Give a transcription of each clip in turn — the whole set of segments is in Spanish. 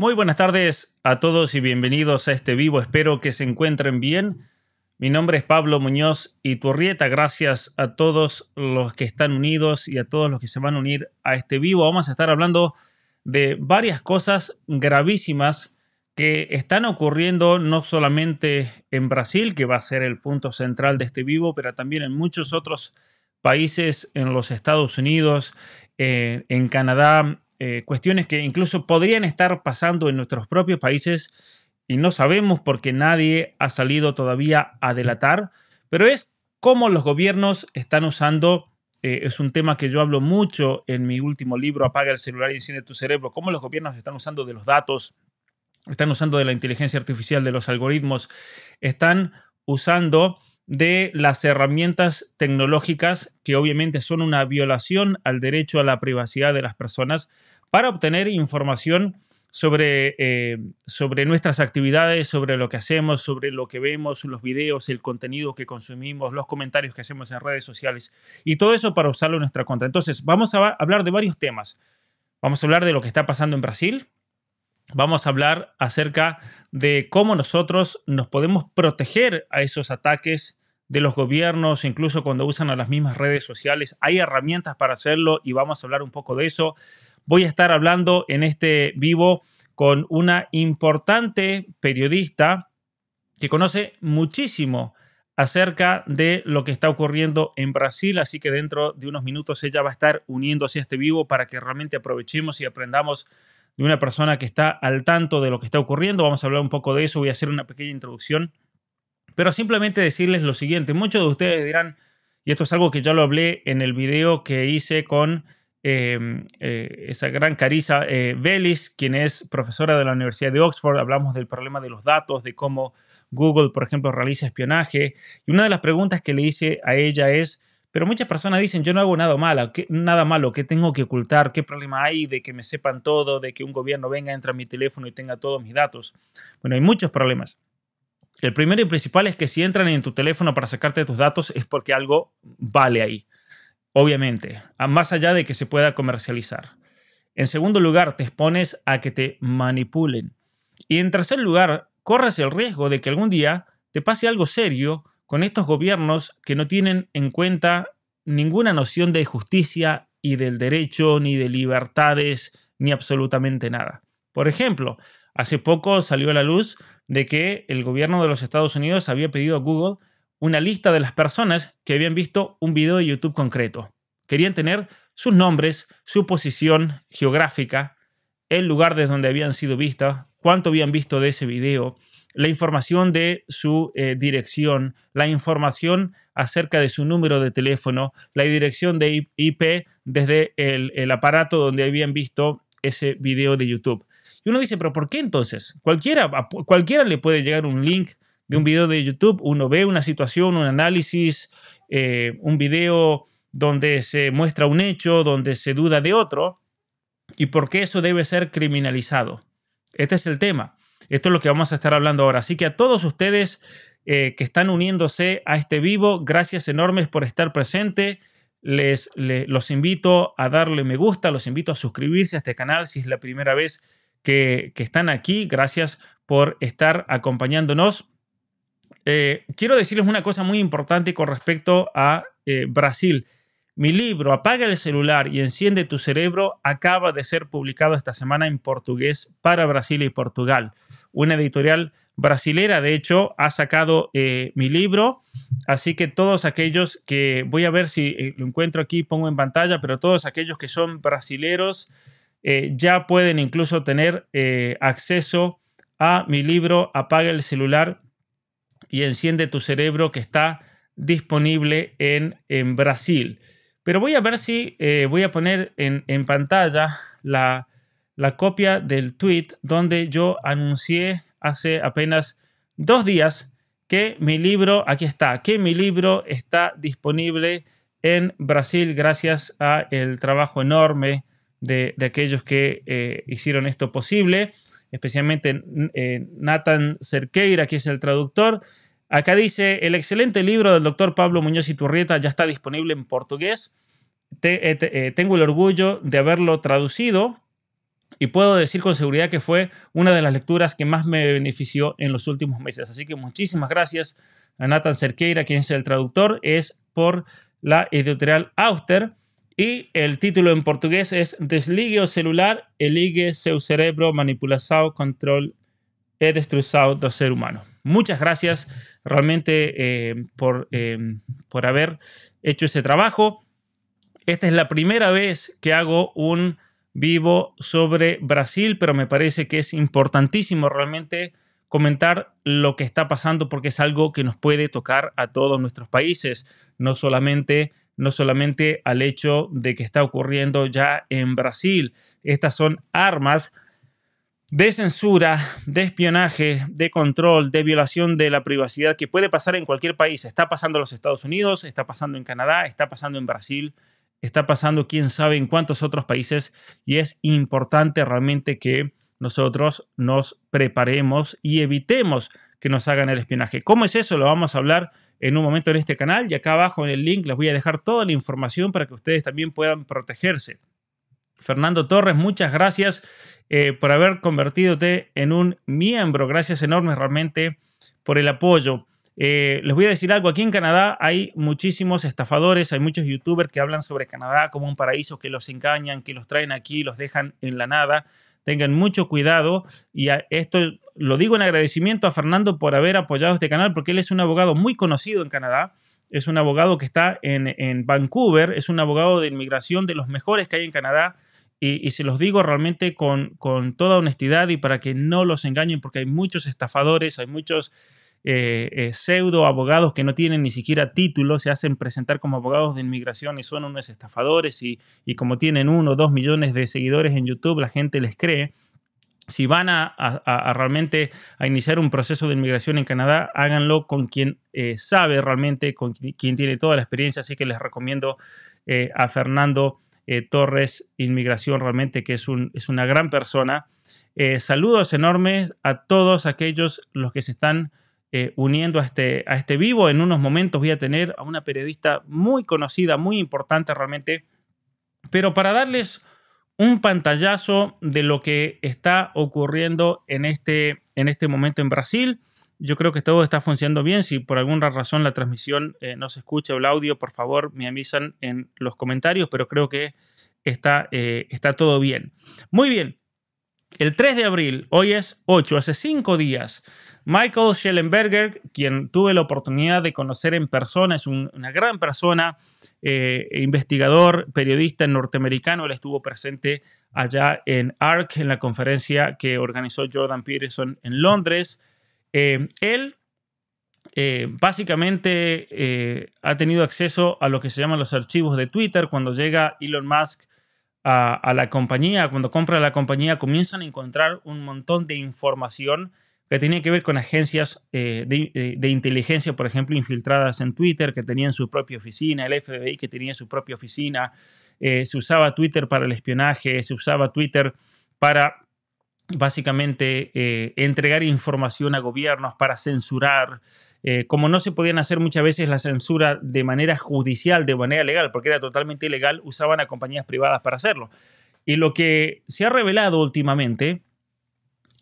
Muy buenas tardes a todos y bienvenidos a este vivo. Espero que se encuentren bien. Mi nombre es Pablo Muñoz y Turrieta. Gracias a todos los que están unidos y a todos los que se van a unir a este vivo. Vamos a estar hablando de varias cosas gravísimas que están ocurriendo no solamente en Brasil, que va a ser el punto central de este vivo, pero también en muchos otros países, en los Estados Unidos, eh, en Canadá, eh, cuestiones que incluso podrían estar pasando en nuestros propios países y no sabemos porque nadie ha salido todavía a delatar, pero es cómo los gobiernos están usando, eh, es un tema que yo hablo mucho en mi último libro, Apaga el celular y enciende tu cerebro, cómo los gobiernos están usando de los datos, están usando de la inteligencia artificial, de los algoritmos, están usando de las herramientas tecnológicas que obviamente son una violación al derecho a la privacidad de las personas para obtener información sobre, eh, sobre nuestras actividades, sobre lo que hacemos, sobre lo que vemos, los videos, el contenido que consumimos, los comentarios que hacemos en redes sociales y todo eso para usarlo en nuestra contra. Entonces, vamos a hablar de varios temas. Vamos a hablar de lo que está pasando en Brasil, vamos a hablar acerca de cómo nosotros nos podemos proteger a esos ataques de los gobiernos, incluso cuando usan las mismas redes sociales. Hay herramientas para hacerlo y vamos a hablar un poco de eso. Voy a estar hablando en este vivo con una importante periodista que conoce muchísimo acerca de lo que está ocurriendo en Brasil, así que dentro de unos minutos ella va a estar uniéndose a este vivo para que realmente aprovechemos y aprendamos de una persona que está al tanto de lo que está ocurriendo. Vamos a hablar un poco de eso, voy a hacer una pequeña introducción pero simplemente decirles lo siguiente, muchos de ustedes dirán, y esto es algo que ya lo hablé en el video que hice con em, eh, esa gran Carisa eh, Vélez, quien es profesora de la Universidad de Oxford, hablamos del problema de los datos, de cómo Google, por ejemplo, realiza espionaje. Y una de las preguntas que le hice a ella es, pero muchas personas dicen, yo no hago nada malo, ¿qué, nada malo, ¿qué tengo que ocultar? ¿Qué problema hay de que me sepan todo, de que un gobierno venga, entre mi teléfono y tenga todos mis datos? Bueno, hay muchos problemas. El primero y principal es que si entran en tu teléfono para sacarte tus datos es porque algo vale ahí, obviamente, más allá de que se pueda comercializar. En segundo lugar, te expones a que te manipulen. Y en tercer lugar, corres el riesgo de que algún día te pase algo serio con estos gobiernos que no tienen en cuenta ninguna noción de justicia y del derecho, ni de libertades, ni absolutamente nada. Por ejemplo, hace poco salió a la luz de que el gobierno de los Estados Unidos había pedido a Google una lista de las personas que habían visto un video de YouTube concreto. Querían tener sus nombres, su posición geográfica, el lugar desde donde habían sido vistas, cuánto habían visto de ese video, la información de su eh, dirección, la información acerca de su número de teléfono, la dirección de IP desde el aparato donde habían visto ese video de YouTube. Y uno dice, pero ¿por qué entonces? Cualquiera, cualquiera le puede llegar un link de un video de YouTube, uno ve una situación, un análisis, eh, un video donde se muestra un hecho, donde se duda de otro, y por qué eso debe ser criminalizado. Este es el tema. Esto es lo que vamos a estar hablando ahora. Así que a todos ustedes eh, que están uniéndose a este vivo, gracias enormes por estar presente. Les, los invito a darle me gusta, los invito a suscribirse a este canal si es la primera vez que, están aquí. Gracias por estar acompañándonos. Eh, quiero decirles una cosa muy importante con respecto a eh, Brasil. Mi libro, Apaga el celular y enciende tu cerebro, acaba de ser publicado esta semana en portugués para Brasil y Portugal. Una editorial brasilera, de hecho, ha sacado eh, mi libro, así que todos aquellos que, voy a ver si lo encuentro aquí, pongo en pantalla, pero todos aquellos que son brasileros, eh, ya pueden incluso tener eh, acceso a mi libro Apaga el celular y enciende tu cerebro que está disponible en, Brasil. Pero voy a ver si eh, voy a poner en, pantalla la, la, copia del tweet donde yo anuncié hace apenas dos días que mi libro, aquí está, que mi libro está disponible en Brasil gracias a el trabajo enorme de, aquellos que eh, hicieron esto posible, especialmente mm, eh, Nathan Cerqueira, que es el traductor. Acá dice, el excelente libro del doctor Pablo Muñoz y Turrieta ya está disponible en portugués. Eh, tengo el orgullo de haberlo traducido y puedo decir con seguridad que fue una de las lecturas que más me benefició en los últimos meses. Así que muchísimas gracias a Nathan Cerqueira, quien es el traductor, es por la editorial Auster. Y el título en portugués es Desligue o celular, eligue seu cerebro, manipulado control e o do ser humano. Muchas gracias realmente eh, por, eh, por haber hecho ese trabajo. Esta es la primera vez que hago un vivo sobre Brasil, pero me parece que es importantísimo realmente comentar lo que está pasando porque es algo que nos puede tocar a todos nuestros países, no solamente no solamente al hecho de que está ocurriendo ya en Brasil. Estas son armas de censura, de espionaje, de control, de violación de la privacidad que puede pasar en cualquier país. Está pasando en los Estados Unidos, está pasando en Canadá, está pasando en Brasil, está pasando quién sabe en cuántos otros países y es importante realmente que nosotros nos preparemos y evitemos que nos hagan el espionaje. ¿Cómo es eso? Lo vamos a hablar en un momento en este canal y acá abajo en el link les voy a dejar toda la información para que ustedes también puedan protegerse. Fernando Torres, muchas gracias eh, por haber convertido en un miembro. Gracias enormes realmente por el apoyo. Eh, les voy a decir algo, aquí en Canadá hay muchísimos estafadores, hay muchos youtubers que hablan sobre Canadá como un paraíso, que los engañan, que los traen aquí, los dejan en la nada tengan mucho cuidado y esto lo digo en agradecimiento a Fernando por haber apoyado este canal porque él es un abogado muy conocido en Canadá, es un abogado que está en, Vancouver, es un abogado de inmigración de los mejores que hay en Canadá. Y, se los digo realmente con, con, toda honestidad y para que no los engañen, porque hay muchos estafadores, hay muchos eh, eh, pseudo abogados que no tienen ni siquiera título, se hacen presentar como abogados de inmigración y son unos estafadores y, como tienen uno o dos millones de seguidores en YouTube, la gente les cree. Si van a, realmente a iniciar un proceso de inmigración en Canadá, háganlo con quien eh, sabe realmente, con quien tiene toda la experiencia. Así que les recomiendo a Fernando Torres Inmigración, realmente que es, un, es una gran persona. saludos enormes a todos aquellos los que se están eh, uniendo a este, a este vivo. En unos momentos voy a tener a una periodista muy conocida, muy importante realmente. Pero para darles un pantallazo de lo que está ocurriendo en este, en este momento en Brasil, yo creo que todo está funcionando bien. Si por alguna razón la transmisión eh, no se escucha o el audio, por favor me avisan en los comentarios, pero creo que está, eh, está todo bien. Muy bien, el 3 de abril, hoy es 8, hace 5 días, Michael Schellenberger, quien tuve la oportunidad de conocer en persona, es una gran persona, eh, investigador, periodista norteamericano, él estuvo presente allá en ARC, en la conferencia que organizó Jordan Peterson en Londres. Eh, él eh, básicamente ha tenido acceso a lo que se llaman los archivos de Twitter. Cuando llega Elon Musk a, la compañía, cuando compra la compañía, comienzan a encontrar un montón de información que tenía que ver con agencias eh, eh, de, inteligencia, por ejemplo, infiltradas en Twitter, que tenían su propia oficina, el FBI que tenía su propia oficina, eh, se usaba Twitter para el espionaje, se usaba Twitter para básicamente entregar información a gobiernos, para censurar. como no se podían hacer muchas veces la censura de manera judicial, de manera legal, porque era totalmente ilegal, usaban a compañías privadas para hacerlo. Y lo que se ha revelado últimamente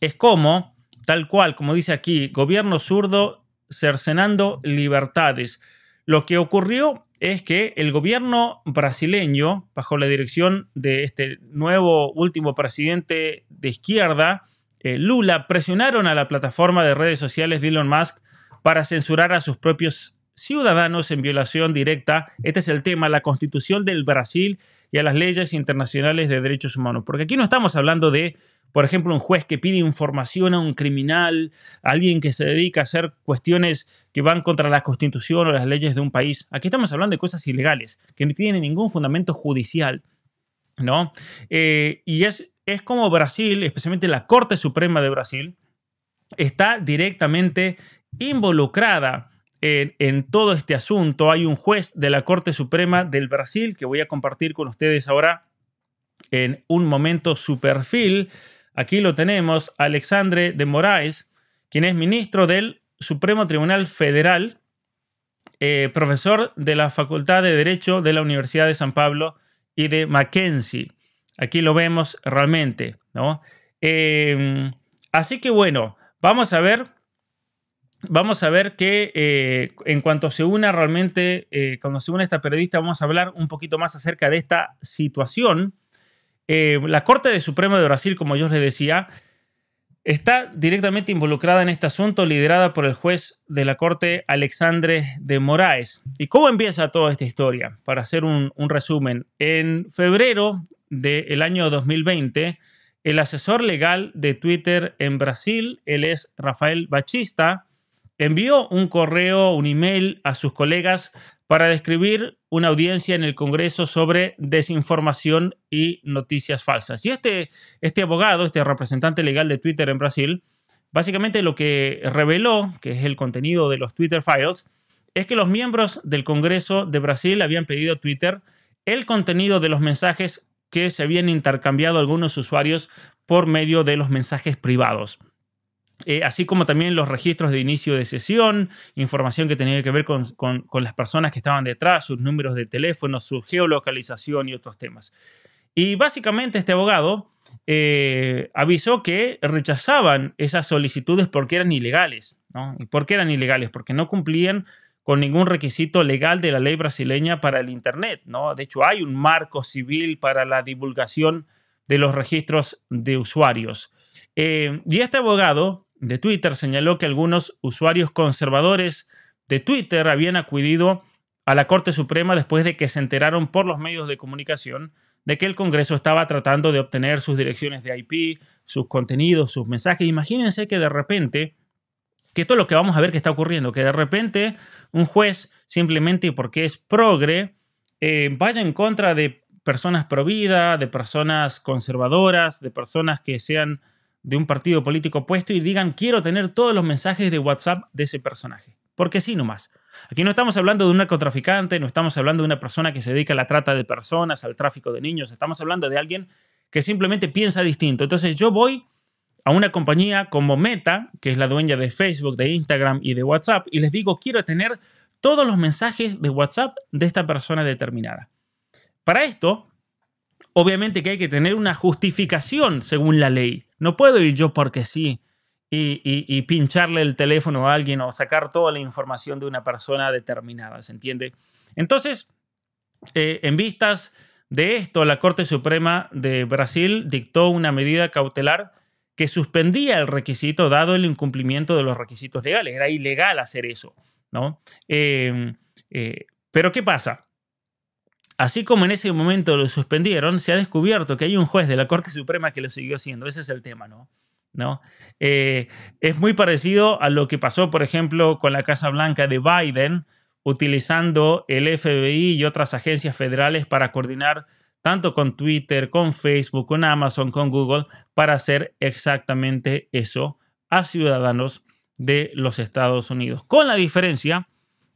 es cómo tal cual, como dice aquí, gobierno zurdo cercenando libertades. Lo que ocurrió es que el gobierno brasileño, bajo la dirección de este nuevo último presidente de izquierda, eh, Lula, presionaron a la plataforma de redes sociales de Elon Musk para censurar a sus propios ciudadanos en violación directa, este es el tema, la constitución del Brasil y a las leyes internacionales de derechos humanos. Porque aquí no estamos hablando de por ejemplo, un juez que pide información a un criminal, alguien que se dedica a hacer cuestiones que van contra la constitución o las leyes de un país. Aquí estamos hablando de cosas ilegales, que no tienen ningún fundamento judicial, ¿no? Eh, y es, es como Brasil, especialmente la Corte Suprema de Brasil, está directamente involucrada en, en, todo este asunto. Hay un juez de la Corte Suprema del Brasil que voy a compartir con ustedes ahora en un momento su perfil Aquí lo tenemos, Alexandre de Moraes, quien es ministro del Supremo Tribunal Federal, eh, profesor de la Facultad de Derecho de la Universidad de San Pablo y de Mackenzie. Aquí lo vemos realmente, ¿no? Em, así que bueno, vamos a ver, vamos a ver que eh, en cuanto se una realmente, eh, cuando se une esta periodista, vamos a hablar un poquito más acerca de esta situación eh, la Corte de Suprema de Brasil, como yo les decía, está directamente involucrada en este asunto, liderada por el juez de la Corte Alexandre de Moraes. ¿Y cómo empieza toda esta historia? Para hacer un, resumen, en febrero del año 2020, el asesor legal de Twitter en Brasil, él es Rafael Bachista, envió un correo, un email a sus colegas para describir una audiencia en el Congreso sobre desinformación y noticias falsas. Y este, este abogado, este representante legal de Twitter en Brasil, básicamente lo que reveló, que es el contenido de los Twitter Files, es que los miembros del Congreso de Brasil habían pedido a Twitter el contenido de los mensajes que se habían intercambiado algunos usuarios por medio de los mensajes privados. Eh, así como también los registros de inicio de sesión, información que tenía que ver con, las personas que estaban detrás, sus números de teléfono, su geolocalización y otros temas. Y básicamente este abogado eh, avisó que rechazaban esas solicitudes porque eran ilegales. ¿no? ¿Y por qué eran ilegales? Porque no cumplían con ningún requisito legal de la ley brasileña para el Internet. ¿no? De hecho, hay un marco civil para la divulgación de los registros de usuarios. Eh, y este abogado de Twitter señaló que algunos usuarios conservadores de Twitter habían acudido a la Corte Suprema después de que se enteraron por los medios de comunicación de que el Congreso estaba tratando de obtener sus direcciones de IP, sus contenidos, sus mensajes. Imagínense que de repente, que esto es lo que vamos a ver que está ocurriendo, que de repente un juez, simplemente porque es progre, eh, vaya en contra de personas pro vida, de personas conservadoras, de personas que sean de un partido político opuesto y digan quiero tener todos los mensajes de WhatsApp de ese personaje. Porque sí nomás. Aquí no estamos hablando de un narcotraficante, no estamos hablando de una persona que se dedica a la trata de personas, al tráfico de niños, estamos hablando de alguien que simplemente piensa distinto. Entonces yo voy a una compañía como Meta, que es la dueña de Facebook, de Instagram y de WhatsApp, y les digo quiero tener todos los mensajes de WhatsApp de esta persona determinada. Para esto, obviamente que hay que tener una justificación según la ley. No puedo ir yo porque sí y, pincharle el teléfono a alguien o sacar toda la información de una persona determinada, ¿se entiende? Entonces, eh, en vistas de esto, la Corte Suprema de Brasil dictó una medida cautelar que suspendía el requisito dado el incumplimiento de los requisitos legales. Era ilegal hacer eso, ¿no? Eh, eh, pero ¿qué pasa? Así como en ese momento lo suspendieron, se ha descubierto que hay un juez de la Corte Suprema que lo siguió haciendo. Ese es el tema, ¿no? ¿No? Eh, es muy parecido a lo que pasó, por ejemplo, con la Casa Blanca de Biden, utilizando el FBI y otras agencias federales para coordinar tanto con Twitter, con Facebook, con Amazon, con Google, para hacer exactamente eso a ciudadanos de los Estados Unidos. Con la diferencia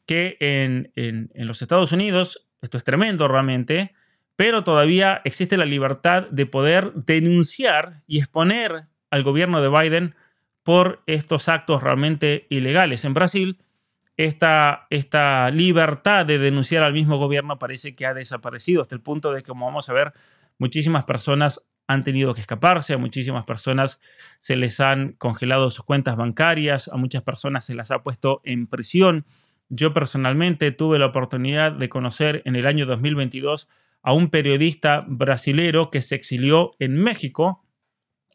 que en los Estados Unidos esto es tremendo realmente, pero todavía existe la libertad de poder denunciar y exponer al gobierno de Biden por estos actos realmente ilegales. En Brasil, esta, esta libertad de denunciar al mismo gobierno parece que ha desaparecido, hasta el punto de que, como vamos a ver, muchísimas personas han tenido que escaparse, a muchísimas personas se les han congelado sus cuentas bancarias, a muchas personas se las ha puesto en prisión yo personalmente tuve la oportunidad de conocer en el año 2022 a un periodista brasilero que se exilió en México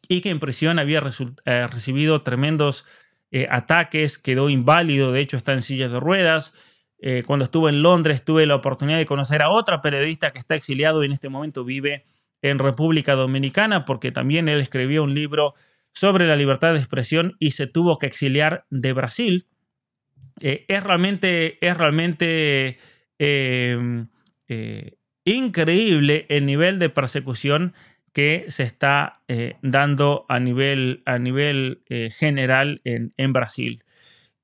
y que en prisión había eh, recibido tremendos eh, ataques, quedó inválido, de hecho está en sillas de ruedas. Eh, cuando estuve en Londres tuve la oportunidad de conocer a otra periodista que está exiliado y en este momento vive en República Dominicana porque también él escribió un libro sobre la libertad de expresión y se tuvo que exiliar de Brasil eh, es realmente, es realmente em, eh, increíble el nivel de persecución que se está eh, dando a nivel, a nivel general en, en, Brasil.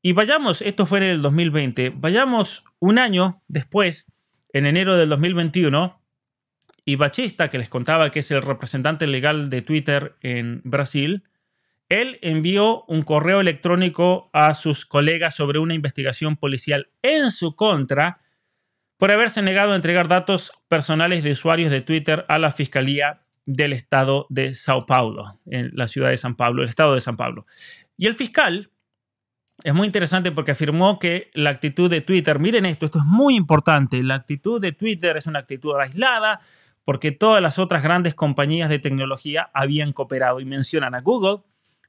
Y vayamos, esto fue en el 2020, vayamos un año después, en enero del 2021, y Bachista, que les contaba que es el representante legal de Twitter en Brasil, él envió un correo electrónico a sus colegas sobre una investigación policial en su contra por haberse negado a entregar datos personales de usuarios de Twitter a la Fiscalía del Estado de Sao Paulo, en la ciudad de San Pablo, el Estado de San Pablo. Y el fiscal es muy interesante porque afirmó que la actitud de Twitter, miren esto, esto es muy importante, la actitud de Twitter es una actitud aislada porque todas las otras grandes compañías de tecnología habían cooperado y mencionan a Google,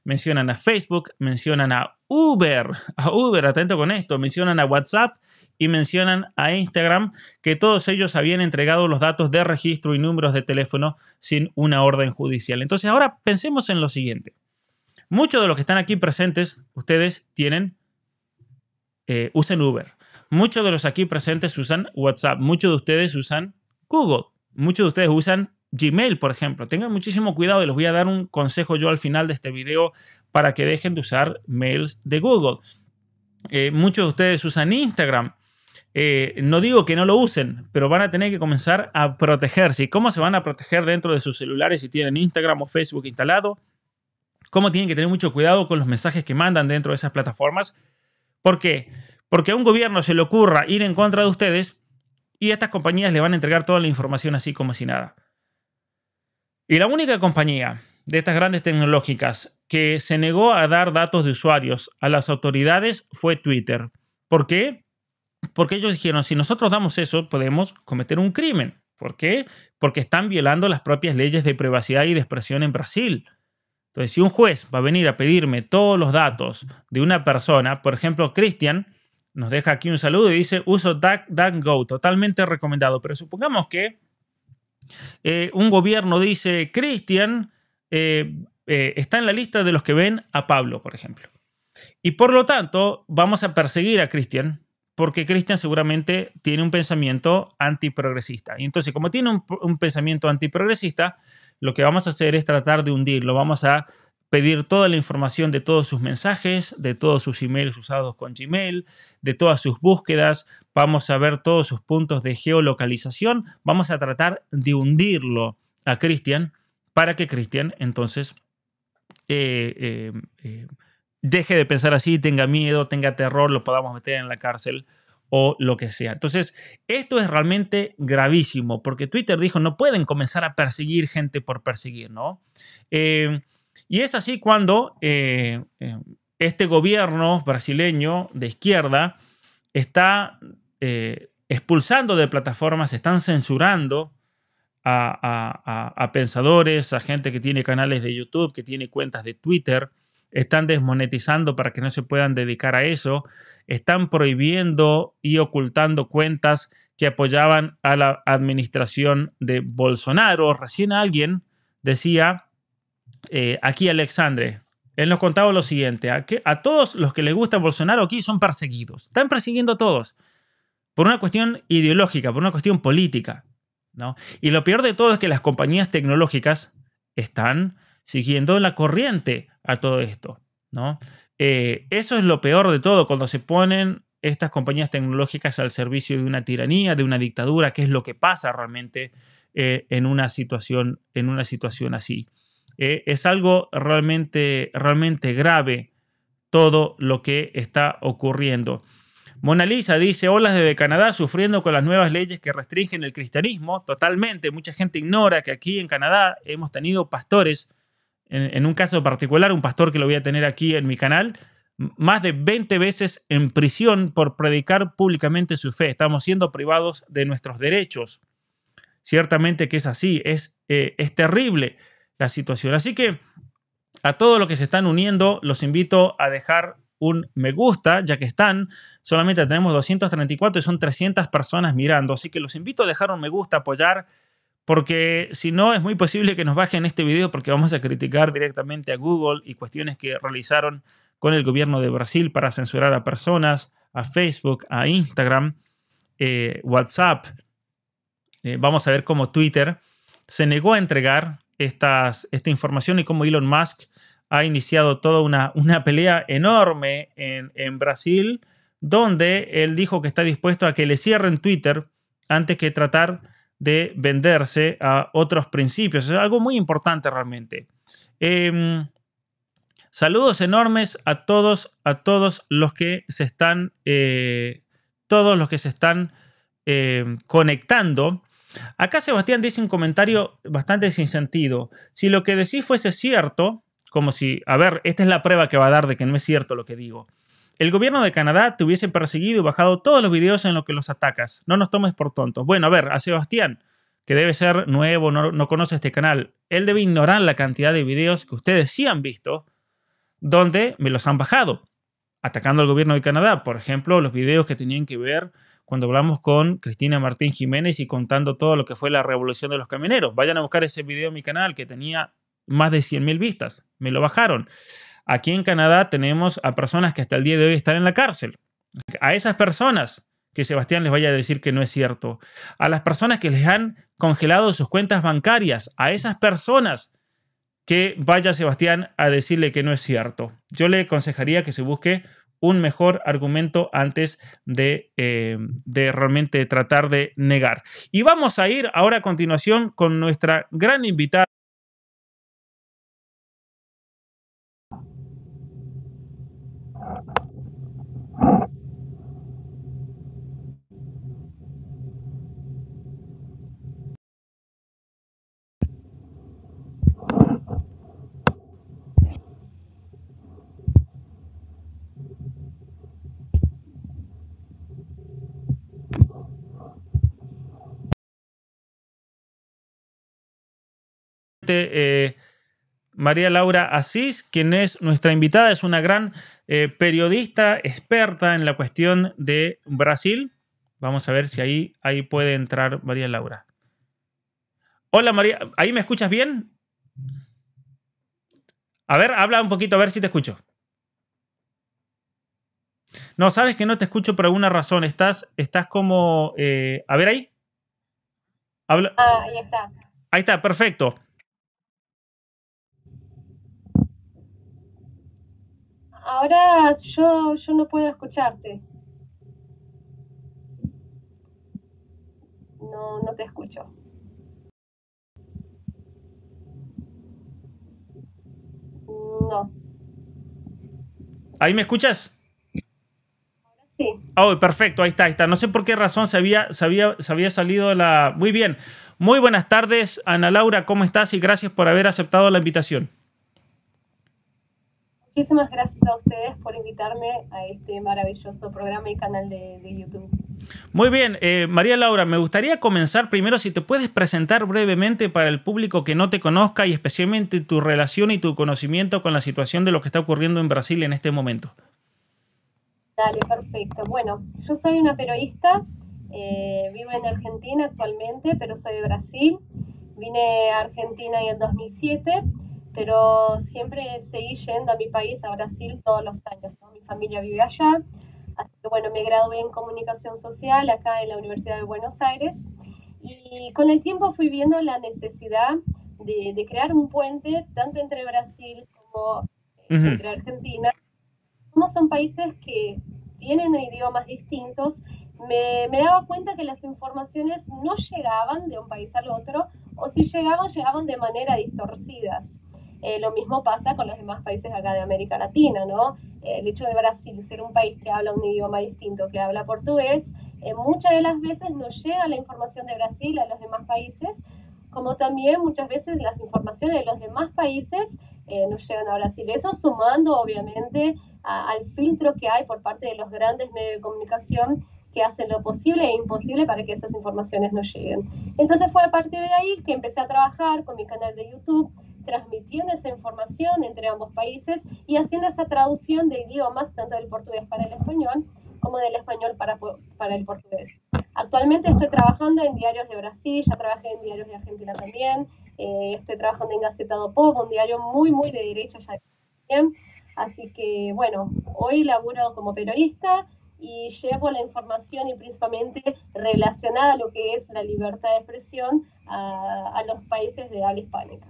mencionan a Facebook, mencionan a Uber, a Uber, atento con esto, mencionan a WhatsApp y mencionan a Instagram, que todos ellos habían entregado los datos de registro y números de teléfono sin una orden judicial. Entonces ahora pensemos en lo siguiente. Muchos de los que están aquí presentes, ustedes tienen, Usen eh, usan Uber. Muchos de los aquí presentes usan WhatsApp. Muchos de ustedes usan Google. Muchos de ustedes usan Gmail, por ejemplo. Tengan muchísimo cuidado y les voy a dar un consejo yo al final de este video para que dejen de usar mails de Google. Eh, muchos de ustedes usan Instagram. Eh, no digo que no lo usen, pero van a tener que comenzar a protegerse. ¿Y cómo se van a proteger dentro de sus celulares si tienen Instagram o Facebook instalado? ¿Cómo tienen que tener mucho cuidado con los mensajes que mandan dentro de esas plataformas? ¿Por qué? Porque a un gobierno se le ocurra ir en contra de ustedes y estas compañías le van a entregar toda la información así como si nada. Y la única compañía de estas grandes tecnológicas que se negó a dar datos de usuarios a las autoridades fue Twitter. ¿Por qué? Porque ellos dijeron, si nosotros damos eso, podemos cometer un crimen. ¿Por qué? Porque están violando las propias leyes de privacidad y de expresión en Brasil. Entonces, si un juez va a venir a pedirme todos los datos de una persona, por ejemplo, Christian nos deja aquí un saludo y dice, uso DuckDuckGo, totalmente recomendado. Pero supongamos que eh, un gobierno dice, Cristian eh, eh, está en la lista de los que ven a Pablo, por ejemplo. Y por lo tanto, vamos a perseguir a Cristian, porque Cristian seguramente tiene un pensamiento antiprogresista. Y entonces, como tiene un pensamiento antiprogresista, lo que vamos a hacer es tratar de hundirlo, vamos a pedir toda la información de todos sus mensajes, de todos sus emails usados con Gmail, de todas sus búsquedas, vamos a ver todos sus puntos de geolocalización, vamos a tratar de hundirlo a Cristian para que Cristian entonces eh, eh, eh, deje de pensar así, tenga miedo, tenga terror, lo podamos meter en la cárcel o lo que sea. Entonces, esto es realmente gravísimo, porque Twitter dijo, no pueden comenzar a perseguir gente por perseguir, ¿no? Y es así cuando eh, eh, este gobierno brasileño de izquierda está eh, expulsando de plataformas, están censurando a, pensadores, a gente que tiene canales de YouTube, que tiene cuentas de Twitter, están desmonetizando para que no se puedan dedicar a eso, están prohibiendo y ocultando cuentas que apoyaban a la administración de Bolsonaro. Recién alguien decía eh, aquí Alexandre, él nos contaba lo siguiente, a, todos los que les gusta Bolsonaro aquí son perseguidos, están persiguiendo a todos, por una cuestión ideológica, por una cuestión política. ¿no? Y lo peor de todo es que las compañías tecnológicas están siguiendo la corriente a todo esto. ¿no? Eh, eso es lo peor de todo, cuando se ponen estas compañías tecnológicas al servicio de una tiranía, de una dictadura, que es lo que pasa realmente eh, en, una situación, en una situación así. Eh, es algo realmente, realmente grave todo lo que está ocurriendo. Mona Lisa dice, olas desde Canadá sufriendo con las nuevas leyes que restringen el cristianismo totalmente. Mucha gente ignora que aquí en Canadá hemos tenido pastores, en, un caso particular, un pastor que lo voy a tener aquí en mi canal, más de 20 veces en prisión por predicar públicamente su fe. Estamos siendo privados de nuestros derechos. Ciertamente que es así, es, eh, es terrible la situación. Así que a todos los que se están uniendo, los invito a dejar un me gusta, ya que están, solamente tenemos 234 y son 300 personas mirando, así que los invito a dejar un me gusta, apoyar, porque si no es muy posible que nos bajen este video porque vamos a criticar directamente a Google y cuestiones que realizaron con el gobierno de Brasil para censurar a personas, a Facebook, a Instagram, eh, WhatsApp. Eh, vamos a ver cómo Twitter se negó a entregar estas, esta información y cómo Elon Musk ha iniciado toda una, pelea enorme en, Brasil, donde él dijo que está dispuesto a que le cierren Twitter antes que tratar de venderse a otros principios. Es algo muy importante realmente. Em, saludos enormes a todos, a todos los que se están, eh, todos los que se están em, conectando. Acá Sebastián dice un comentario bastante sin sentido. Si lo que decís fuese cierto, como si, a ver, esta es la prueba que va a dar de que no es cierto lo que digo. El gobierno de Canadá te hubiese perseguido y bajado todos los videos en los que los atacas. No nos tomes por tontos. Bueno, a ver, a Sebastián, que debe ser nuevo, no, no conoce este canal, él debe ignorar la cantidad de videos que ustedes sí han visto, donde me los han bajado, atacando al gobierno de Canadá. Por ejemplo, los videos que tenían que ver cuando hablamos con Cristina Martín Jiménez y contando todo lo que fue la revolución de los camioneros. Vayan a buscar ese video en mi canal que tenía más de 100.000 vistas. Me lo bajaron. Aquí en Canadá tenemos a personas que hasta el día de hoy están en la cárcel. A esas personas que Sebastián les vaya a decir que no es cierto. A las personas que les han congelado sus cuentas bancarias. A esas personas que vaya Sebastián a decirle que no es cierto. Yo le aconsejaría que se busque un mejor argumento antes de, eh, de realmente tratar de negar. Y vamos a ir ahora a continuación con nuestra gran invitada. Eh, María Laura Asís, quien es nuestra invitada, es una gran eh, periodista experta en la cuestión de Brasil. Vamos a ver si ahí, ahí puede entrar María Laura. Hola María, ¿ahí me escuchas bien? A ver, habla un poquito, a ver si te escucho. No, sabes que no te escucho por alguna razón. Estás, estás como. Eh, a ver ahí. Ah, ahí está. Ahí está, perfecto. Ahora yo, yo no puedo escucharte. No, no te escucho. No. ¿Ahí me escuchas? Sí. Oh, perfecto, ahí está, ahí está. No sé por qué razón se había, se había, se había salido la... Muy bien. Muy buenas tardes, Ana Laura, ¿cómo estás? Y gracias por haber aceptado la invitación. Muchísimas gracias a ustedes por invitarme a este maravilloso programa y canal de, YouTube. Muy bien, eh, María Laura, me gustaría comenzar primero si te puedes presentar brevemente para el público que no te conozca y especialmente tu relación y tu conocimiento con la situación de lo que está ocurriendo en Brasil en este momento. Dale, perfecto. Bueno, yo soy una periodista, eh, vivo en Argentina actualmente, pero soy de Brasil. Vine a Argentina en el 2007 pero siempre seguí yendo a mi país, a Brasil, todos los años. Mi familia vive allá, así que bueno, me gradué en comunicación social acá en la Universidad de Buenos Aires y con el tiempo fui viendo la necesidad de, crear un puente tanto entre Brasil como eh, entre Argentina. Como son países que tienen idiomas distintos, me, daba cuenta que las informaciones no llegaban de un país al otro o si llegaban, llegaban de manera distorcida. Eh, lo mismo pasa con los demás países acá de América Latina, ¿no? Eh, el hecho de Brasil ser un país que habla un idioma distinto, que habla portugués, eh, muchas de las veces no llega la información de Brasil a los demás países, como también muchas veces las informaciones de los demás países no llegan a Brasil. Eso sumando, obviamente, al filtro que hay por parte de los grandes medios de comunicación que hacen lo posible e imposible para que esas informaciones no lleguen. Entonces fue a partir de ahí que empecé a trabajar con mi canal de YouTube, transmitiendo esa información entre ambos países y haciendo esa traducción de idiomas, tanto del portugués para el español como del español para, el portugués. Actualmente estoy trabajando en diarios de Brasil, ya trabajé en diarios de Argentina también, eh, estoy trabajando en Gacetado do Povo, un diario muy, muy de derecha ya Así que, bueno, hoy laburo como periodista y llevo la información y principalmente relacionada a lo que es la libertad de expresión a, a los países de habla hispánica.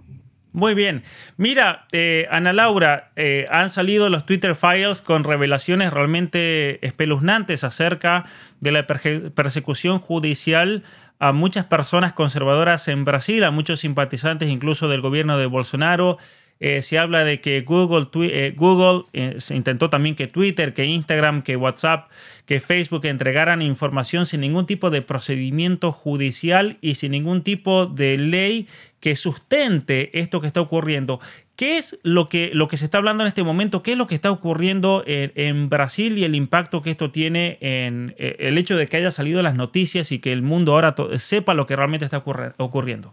Muy bien. Mira, eh, Ana Laura, eh, han salido los Twitter Files con revelaciones realmente espeluznantes acerca de la persecución judicial a muchas personas conservadoras en Brasil, a muchos simpatizantes incluso del gobierno de Bolsonaro eh, se habla de que Google, eh, Google eh, se intentó también que Twitter, que Instagram, que WhatsApp, que Facebook entregaran información sin ningún tipo de procedimiento judicial y sin ningún tipo de ley que sustente esto que está ocurriendo. ¿Qué es lo que, lo que se está hablando en este momento? ¿Qué es lo que está ocurriendo en, en Brasil y el impacto que esto tiene en el hecho de que haya salido las noticias y que el mundo ahora sepa lo que realmente está ocurriendo?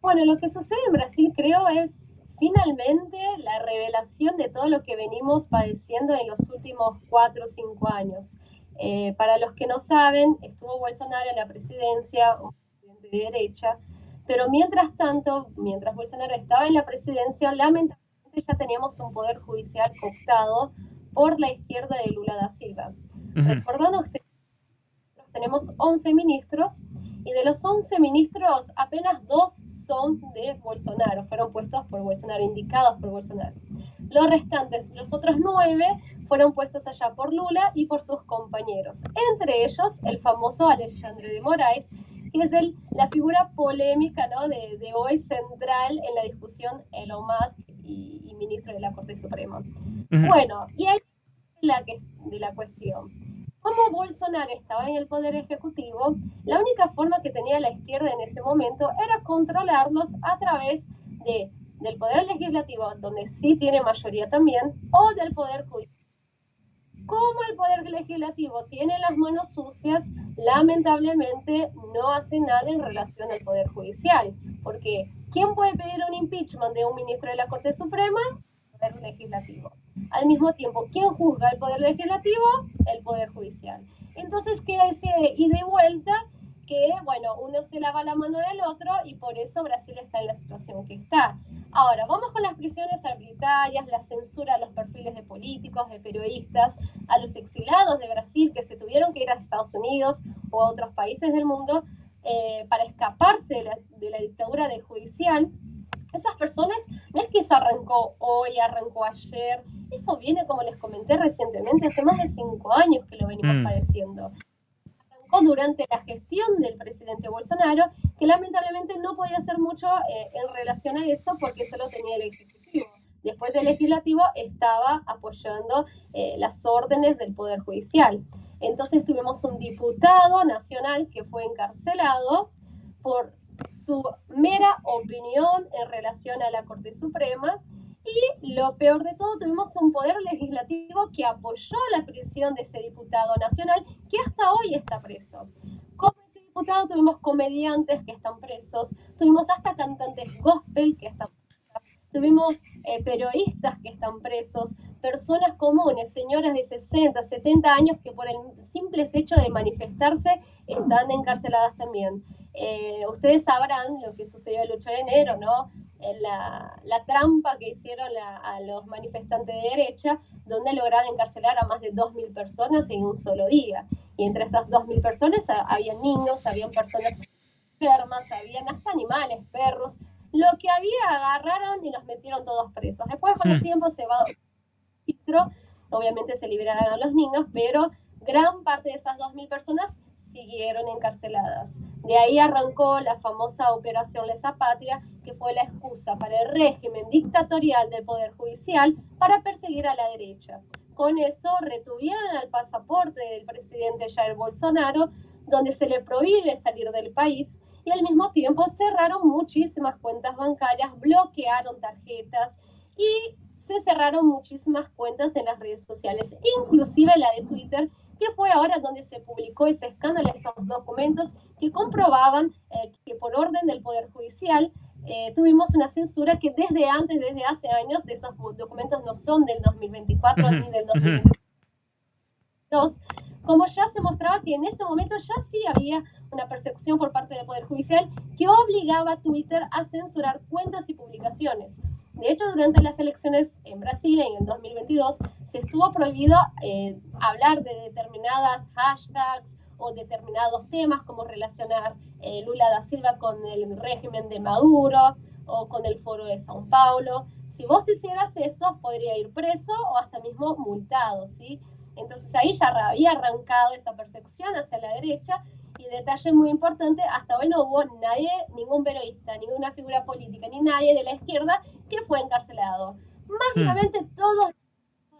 Bueno, lo que sucede en Brasil creo es finalmente la revelación de todo lo que venimos padeciendo en los últimos cuatro o cinco años. Eh, para los que no saben, estuvo Bolsonaro en la presidencia, un presidente de derecha, pero mientras tanto, mientras Bolsonaro estaba en la presidencia, lamentablemente ya teníamos un poder judicial cooptado por la izquierda de Lula da Silva. Uh Recordando tenemos 11 ministros de los 11 ministros, apenas dos son de Bolsonaro, fueron puestos por Bolsonaro, indicados por Bolsonaro. Los restantes, los otros nueve, fueron puestos allá por Lula y por sus compañeros, entre ellos el famoso Alexandre de Moraes, que es el, la figura polémica ¿no? de, de, hoy central en la discusión Elon Musk y, ministro de la Corte Suprema. Bueno, y ahí la de la cuestión como Bolsonaro estaba en el poder ejecutivo, la única forma que tenía la izquierda en ese momento era controlarlos a través de, del poder legislativo, donde sí tiene mayoría también, o del poder judicial. Como el poder legislativo tiene las manos sucias, lamentablemente no hace nada en relación al poder judicial, porque ¿quién puede pedir un impeachment de un ministro de la Corte Suprema? El poder legislativo al mismo tiempo, ¿quién juzga? ¿El Poder Legislativo? El Poder Judicial. Entonces queda ese ida de vuelta que, bueno, uno se lava la mano del otro y por eso Brasil está en la situación que está. Ahora, vamos con las prisiones arbitrarias, la censura a los perfiles de políticos, de periodistas, a los exilados de Brasil que se tuvieron que ir a Estados Unidos o a otros países del mundo eh, para escaparse de la, dictadura de judicial esas personas no es que se arrancó hoy, arrancó ayer, eso viene, como les comenté recientemente, hace más de cinco años que lo venimos mm. padeciendo. Arrancó durante la gestión del presidente Bolsonaro, que lamentablemente no podía hacer mucho eh, en relación a eso porque solo tenía el Ejecutivo. Después el Legislativo estaba apoyando eh, las órdenes del Poder Judicial. Entonces tuvimos un diputado nacional que fue encarcelado por su mera opinión en relación a la Corte Suprema. Y lo peor de todo, tuvimos un poder legislativo que apoyó la prisión de ese diputado nacional que hasta hoy está preso. Como ese diputado tuvimos comediantes que están presos, tuvimos hasta cantantes gospel que están presos, tuvimos eh, periodistas que están presos, personas comunes, señoras de 60, 70 años que por el simple hecho de manifestarse están encarceladas también. Eh, ustedes sabrán lo que sucedió el 8 de enero, ¿no? La, trampa que hicieron a los manifestantes de derecha, donde lograron encarcelar a más de 2.000 personas en un solo día. Y entre esas 2.000 personas había niños, habían personas enfermas, habían hasta animales, perros. Lo que había agarraron y los metieron todos presos. Después, con el hmm. tiempo, se va obviamente se liberaron a los niños, pero gran parte de esas 2.000 personas siguieron encarceladas. De ahí arrancó la famosa Operación Lesa Patria, que fue la excusa para el régimen dictatorial del Poder Judicial para perseguir a la derecha. Con eso retuvieron el pasaporte del presidente Jair Bolsonaro, donde se le prohíbe salir del país, y al mismo tiempo cerraron muchísimas cuentas bancarias, bloquearon tarjetas y se cerraron muchísimas cuentas en las redes sociales, inclusive la de Twitter, que fue ahora donde se publicó ese escándalo, esos documentos que comprobaban eh, que por orden del Poder Judicial eh, tuvimos una censura que desde antes, desde hace años, esos documentos no son del 2024 ni del 2022, como ya se mostraba que en ese momento ya sí había una persecución por parte del Poder Judicial que obligaba a Twitter a censurar cuentas y publicaciones. De hecho, durante las elecciones en Brasil en el 2022 se estuvo prohibido eh, hablar de determinadas hashtags o determinados temas como relacionar eh, Lula da Silva con el régimen de Maduro o con el foro de Sao Paulo. Si vos hicieras eso, podría ir preso o hasta mismo multado, ¿sí? Entonces ahí ya había arrancado esa percepción hacia la derecha y detalle muy importante, hasta hoy no hubo nadie, ningún veroísta, ninguna figura política, ni nadie de la izquierda que fue encarcelado. más hmm. todos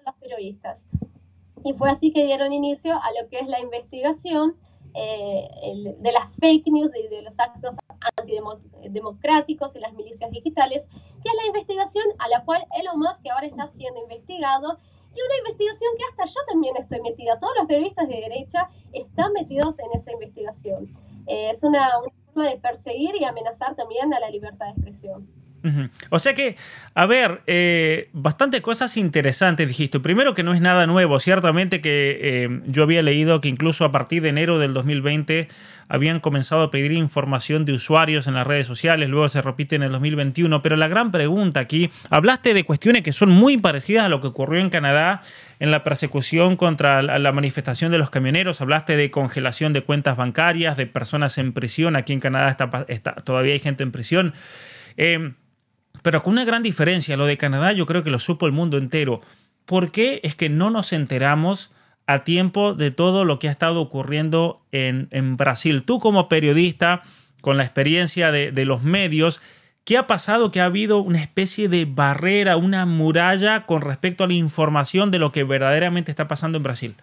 los periodistas. Y fue así que dieron inicio a lo que es la investigación eh, de las fake news y de, los actos antidemocráticos y las milicias digitales, que es la investigación a la cual Elon que ahora está siendo investigado y una investigación que hasta yo también estoy metida. Todos los periodistas de derecha están metidos en esa investigación. Eh, es una forma de perseguir y amenazar también a la libertad de expresión. O sea que, a ver, eh, bastante cosas interesantes dijiste. Primero que no es nada nuevo, ciertamente que eh, yo había leído que incluso a partir de enero del 2020 habían comenzado a pedir información de usuarios en las redes sociales, luego se repite en el 2021, pero la gran pregunta aquí, hablaste de cuestiones que son muy parecidas a lo que ocurrió en Canadá en la persecución contra la manifestación de los camioneros, hablaste de congelación de cuentas bancarias, de personas en prisión, aquí en Canadá todavía hay gente en prisión. Eh, pero con una gran diferencia, lo de Canadá yo creo que lo supo el mundo entero. ¿Por qué es que no nos enteramos a tiempo de todo lo que ha estado ocurriendo en, Brasil? Tú como periodista, con la experiencia de, de los medios, ¿qué ha pasado? Que ha habido una especie de barrera, una muralla con respecto a la información de lo que verdaderamente está pasando en Brasil.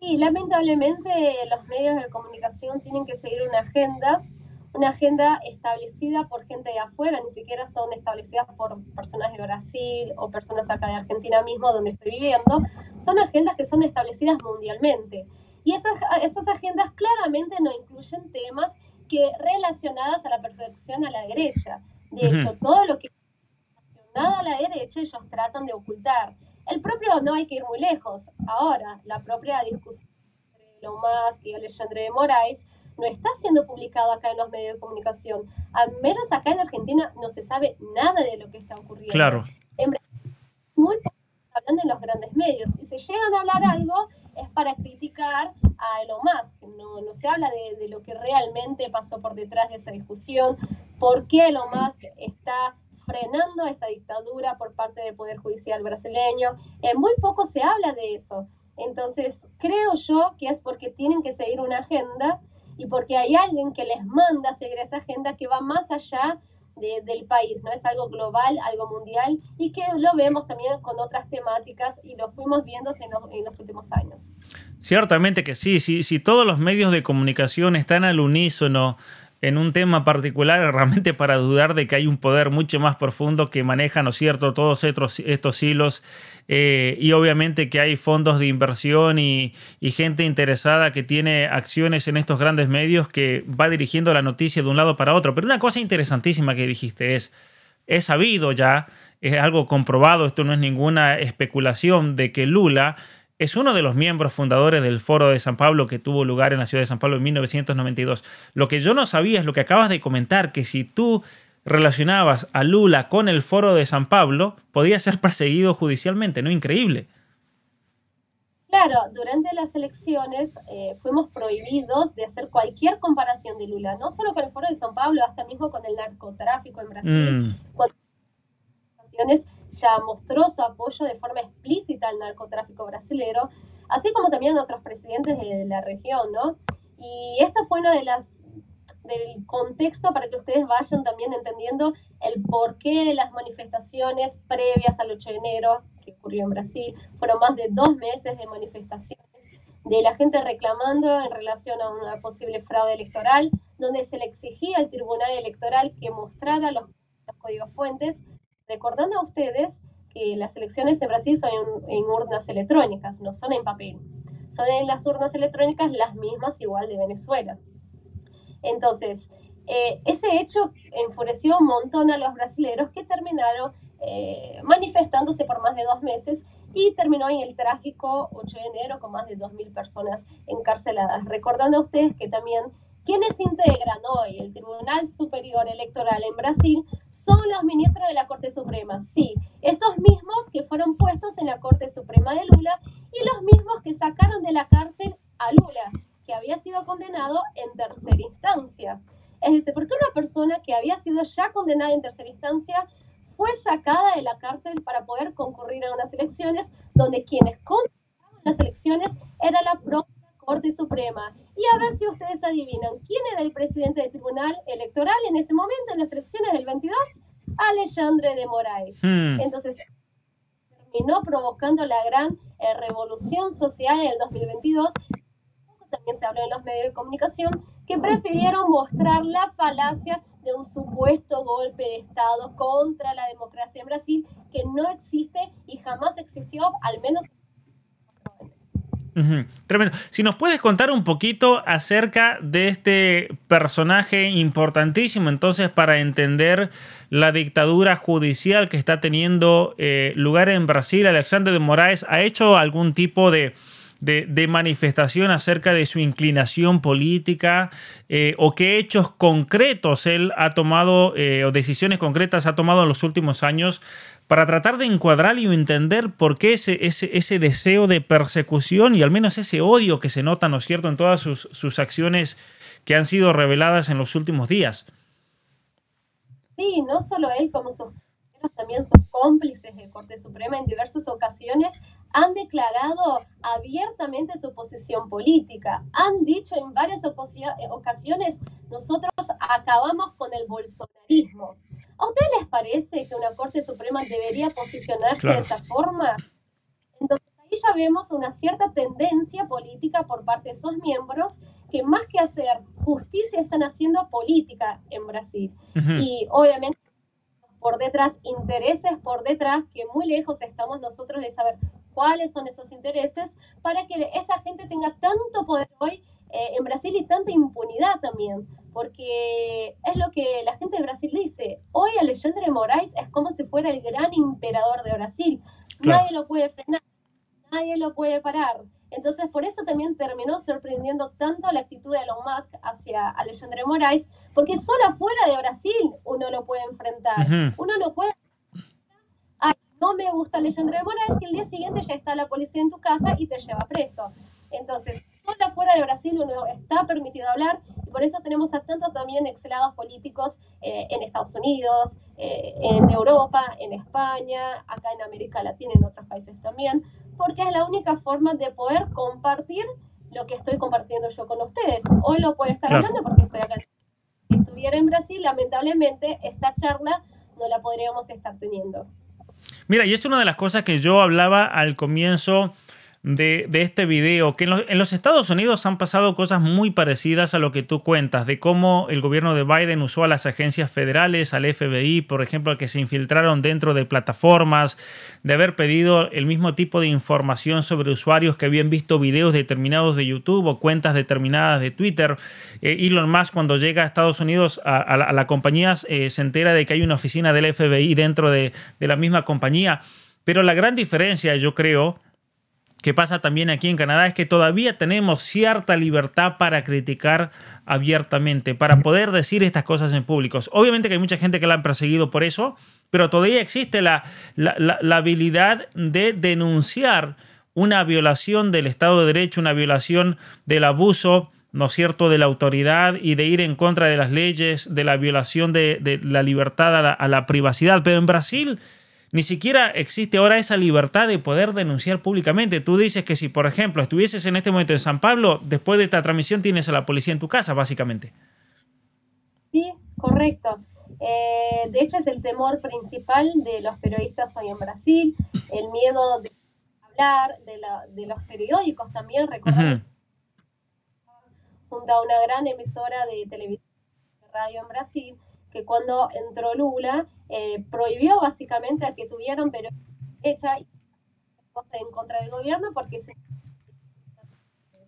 Sí, lamentablemente los medios de comunicación tienen que seguir una agenda una agenda establecida por gente de afuera, ni siquiera son establecidas por personas de Brasil o personas acá de Argentina mismo, donde estoy viviendo, son agendas que son establecidas mundialmente. Y esas, esas agendas claramente no incluyen temas que relacionadas a la percepción a la derecha. De hecho, todo lo que relacionado a la derecha ellos tratan de ocultar. El propio, no hay que ir muy lejos, ahora, la propia discusión entre Lomas y Alexandre de Moraes no está siendo publicado acá en los medios de comunicación. Al menos acá en Argentina no se sabe nada de lo que está ocurriendo. Claro. En Brasil, muy poco hablando en los grandes medios. Y si llegan a hablar algo, es para criticar a Elon Musk. No, se habla de, lo que realmente pasó por detrás de esa discusión, por qué Elon Musk está frenando esa dictadura por parte del Poder Judicial brasileño. en muy poco se habla de eso. Entonces, creo yo que es porque tienen que seguir una agenda y porque hay alguien que les manda seguir esa agenda que va más allá del país, ¿no? Es algo global, algo mundial y que lo vemos también con otras temáticas y lo fuimos viendo en, en los últimos años. Ciertamente que sí, si todos los medios de comunicación están al unísono en un tema particular realmente para dudar de que hay un poder mucho más profundo que maneja, ¿no es cierto?, todos estos, estos hilos eh, y obviamente que hay fondos de inversión y, y, gente interesada que tiene acciones en estos grandes medios que va dirigiendo la noticia de un lado para otro. Pero una cosa interesantísima que dijiste es, es sabido ya, es algo comprobado, esto no es ninguna especulación de que Lula es uno de los miembros fundadores del Foro de San Pablo que tuvo lugar en la ciudad de San Pablo en 1992. Lo que yo no sabía es lo que acabas de comentar, que si tú relacionabas a Lula con el Foro de San Pablo, podía ser perseguido judicialmente, ¿no? Increíble. Claro, durante las elecciones eh, fuimos prohibidos de hacer cualquier comparación de Lula, no solo con el Foro de San Pablo, hasta mismo con el narcotráfico en Brasil. Mm ya mostró su apoyo de forma explícita al narcotráfico brasilero, así como también otros presidentes de la región, ¿no? Y esto fue uno de las del contexto para que ustedes vayan también entendiendo el porqué de las manifestaciones previas al 8 de enero que ocurrió en Brasil. Fueron más de dos meses de manifestaciones de la gente reclamando en relación a una posible fraude electoral, donde se le exigía al Tribunal Electoral que mostrara los, los códigos fuentes Recordando a ustedes que las elecciones en Brasil son en, urnas electrónicas, no son en papel. Son en las urnas electrónicas las mismas igual de Venezuela. Entonces, eh, ese hecho enfureció un montón a los brasileños que terminaron eh, manifestándose por más de dos meses y terminó en el trágico 8 de enero con más de 2.000 personas encarceladas. Recordando a ustedes que también quienes integran hoy el Tribunal Superior Electoral en Brasil son los ministros de la Corte Suprema, sí, esos mismos que fueron puestos en la Corte Suprema de Lula y los mismos que sacaron de la cárcel a Lula, que había sido condenado en tercera instancia. Es decir, ¿por qué una persona que había sido ya condenada en tercera instancia fue sacada de la cárcel para poder concurrir a unas elecciones donde quienes condenaban las elecciones era la propia Corte Suprema. Y a ver si ustedes adivinan quién era el presidente del Tribunal Electoral en ese momento, en las elecciones del 22, Alexandre de Moraes. Hmm. Entonces, terminó provocando la gran eh, revolución social en el 2022. También se habló en los medios de comunicación que prefirieron mostrar la falacia de un supuesto golpe de Estado contra la democracia en Brasil que no existe y jamás existió, al menos Tremendo. Si nos puedes contar un poquito acerca de este personaje importantísimo, entonces, para entender la dictadura judicial que está teniendo eh, lugar en Brasil, Alexander de Moraes ha hecho algún tipo de, manifestación acerca de su inclinación política eh, o qué hechos concretos él ha tomado eh, o decisiones concretas ha tomado en los últimos años para tratar de encuadrar y entender por qué ese, ese, deseo de persecución y al menos ese odio que se nota, ¿no es cierto?, en todas sus, acciones que han sido reveladas en los últimos días. Sí, no solo él, como sus también sus cómplices de Corte Suprema en diversas ocasiones han declarado abiertamente su posición política. Han dicho en varias ocasiones, nosotros acabamos con el bolsonarismo. ¿A ustedes les parece que una Corte Suprema debería posicionarse de esa forma? Entonces ahí ya vemos una cierta tendencia política por parte de esos miembros que más que hacer justicia están haciendo política en Brasil. Y obviamente por detrás, intereses por detrás, que muy lejos estamos nosotros de saber cuáles son esos intereses, para que esa gente tenga tanto poder hoy eh, en Brasil y tanta impunidad también porque es lo que la gente de Brasil dice, hoy Alexandre de Moraes es como si fuera el gran emperador de Brasil, nadie lo puede frenar, nadie lo puede parar. Entonces, por eso también terminó sorprendiendo tanto la actitud de Elon Musk hacia Alexandre Moraes, porque solo afuera de Brasil uno lo puede enfrentar. Uno no puede. Ay, no me gusta Alexandre Moraes, que el día siguiente ya está la policía en tu casa y te lleva preso. Entonces, solo fuera de Brasil uno está permitido hablar y por eso tenemos a tantos también excelados políticos eh, en Estados Unidos, eh, en Europa, en España, acá en América Latina, en otros países también, porque es la única forma de poder compartir lo que estoy compartiendo yo con ustedes. Hoy lo puedo estar hablando porque estoy acá. Si estuviera en Brasil, lamentablemente esta charla no la podríamos estar teniendo. Mira, y es una de las cosas que yo hablaba al comienzo de, este video, que en los, Estados Unidos han pasado cosas muy parecidas a lo que tú cuentas, de cómo el gobierno de Biden usó a las agencias federales, al FBI, por ejemplo, que se infiltraron dentro de plataformas, de haber pedido el mismo tipo de información sobre usuarios que habían visto videos determinados de YouTube o cuentas determinadas de Twitter. y eh, Elon Musk cuando llega a Estados Unidos a, la, compañía eh, se entera de que hay una oficina del FBI dentro de la misma compañía. Pero la gran diferencia, yo creo, que pasa también aquí en Canadá es que todavía tenemos cierta libertad para criticar abiertamente, para poder decir estas cosas en públicos. Obviamente que hay mucha gente que la han perseguido por eso, pero todavía existe la, la, habilidad de denunciar una violación del Estado de Derecho, una violación del abuso, ¿no es cierto?, de la autoridad y de ir en contra de las leyes, de la violación de, la libertad a la privacidad. Pero en Brasil ni siquiera existe ahora esa libertad de poder denunciar públicamente. Tú dices que si, por ejemplo, estuvieses en este momento en San Pablo, después de esta transmisión tienes a la policía en tu casa, básicamente. Sí, correcto. Eh, de hecho, es el temor principal de los periodistas hoy en Brasil, el miedo de hablar, de, los periódicos también. Recordar junto a una gran emisora de televisión y radio en Brasil, que cuando entró Lula eh, prohibió básicamente a que tuvieran pero hecha en contra del gobierno porque se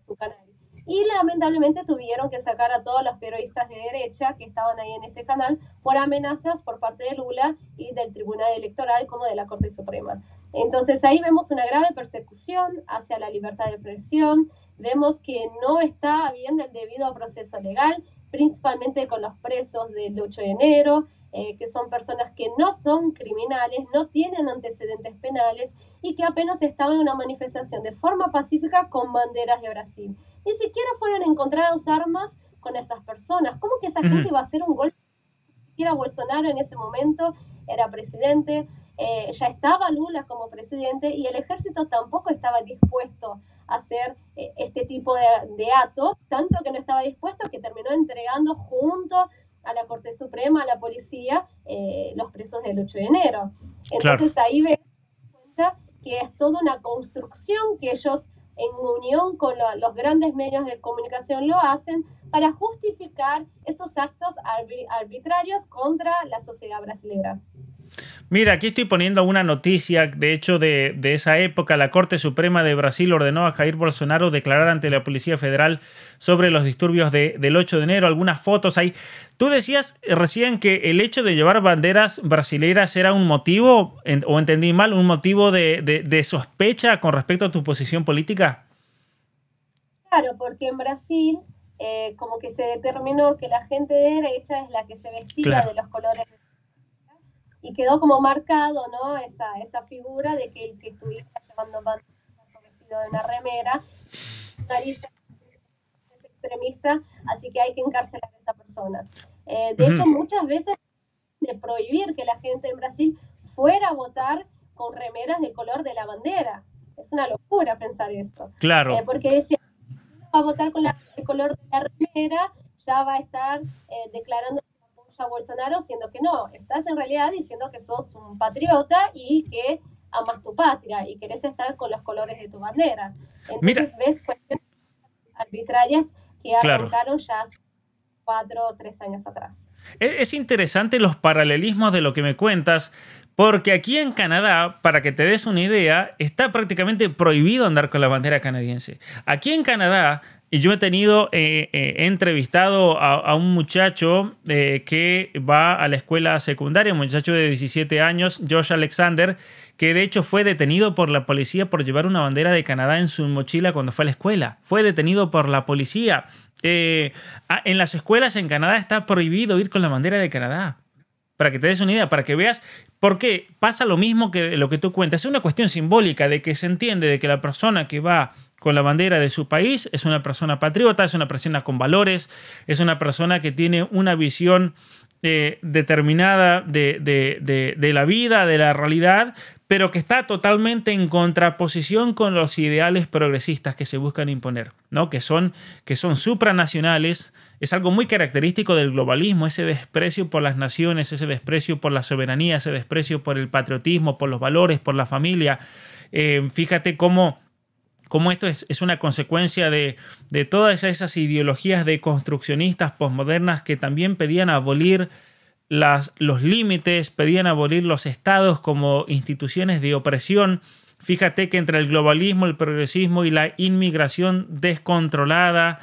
su canal. Y lamentablemente tuvieron que sacar a todos los periodistas de derecha que estaban ahí en ese canal por amenazas por parte de Lula y del Tribunal Electoral como de la Corte Suprema. Entonces ahí vemos una grave persecución hacia la libertad de expresión, vemos que no está habiendo el debido proceso legal, principalmente con los presos del 8 de enero, eh, que son personas que no son criminales, no tienen antecedentes penales y que apenas estaban en una manifestación de forma pacífica con banderas de Brasil. Ni siquiera fueron encontradas armas con esas personas. ¿Cómo que esa gente va a hacer un golpe? Era Bolsonaro en ese momento, era presidente, eh, ya estaba Lula como presidente y el ejército tampoco estaba dispuesto hacer eh, este tipo de, de tanto que no estaba dispuesto que terminó entregando junto a la Corte Suprema, a la policía, eh, los presos del 8 de enero. Entonces ahí ve que es toda una construcción que ellos en unión con los grandes medios de comunicación lo hacen para justificar esos actos arbitrarios contra la sociedad brasileña Mira, aquí estoy poniendo una noticia, de hecho, de, esa época. La Corte Suprema de Brasil ordenó a Jair Bolsonaro declarar ante la Policía Federal sobre los disturbios del 8 de enero. Algunas fotos ahí. Tú decías eh, recién que el hecho de llevar banderas brasileras era un motivo, o entendí mal, un motivo de, sospecha con respecto a tu posición política. Claro, porque en Brasil eh, como que se determinó que la gente de derecha es la que se vestía de los colores y quedó como marcado, ¿no? Esa, esa figura de que el que estuviera llevando bandas vestido de una remera, es extremista, así que hay que encarcelar a esa persona. Eh, de hecho, muchas veces de prohibir que la gente en Brasil fuera a votar con remeras de color de la bandera. Es una locura pensar eso. Claro. Eh, porque decía, va a votar con la, el color de la remera, ya va a estar eh, declarando Bolsonaro, siendo que no, estás en realidad diciendo que sos un patriota y que amas tu patria y querés estar con los colores de tu bandera. Entonces ves cuestiones arbitrarias que arrancaron ya cuatro o tres años atrás. E, es interesante los paralelismos de lo que me cuentas, porque aquí en Canadá, para que te des una idea, está prácticamente prohibido andar con la bandera canadiense. Aquí en Canadá, y yo he tenido, eh, eh, entrevistado a, un muchacho eh, que va a la escuela secundaria, un muchacho de 17 años, Josh Alexander, que de hecho fue detenido por la policía por llevar una bandera de Canadá en su mochila cuando fue a la escuela. Fue detenido por la policía. en las escuelas en Canadá está prohibido ir con la bandera de Canadá para que te des una idea, para que veas por qué pasa lo mismo que lo que tú cuentas. Es una cuestión simbólica de que se entiende de que la persona que va con la bandera de su país es una persona patriota, es una persona con valores, es una persona que tiene una visión eh, determinada de, la vida, de la realidad, pero que está totalmente en contraposición con los ideales progresistas que se buscan imponer, ¿no? que, son, que son supranacionales, es algo muy característico del globalismo, ese desprecio por las naciones, ese desprecio por la soberanía, ese desprecio por el patriotismo, por los valores, por la familia. Eh, fíjate cómo esto es, una consecuencia de, todas esas ideologías de construccionistas posmodernas que también pedían abolir las, los límites, pedían abolir los estados como instituciones de opresión. Fíjate que entre el globalismo, el progresismo y la inmigración descontrolada,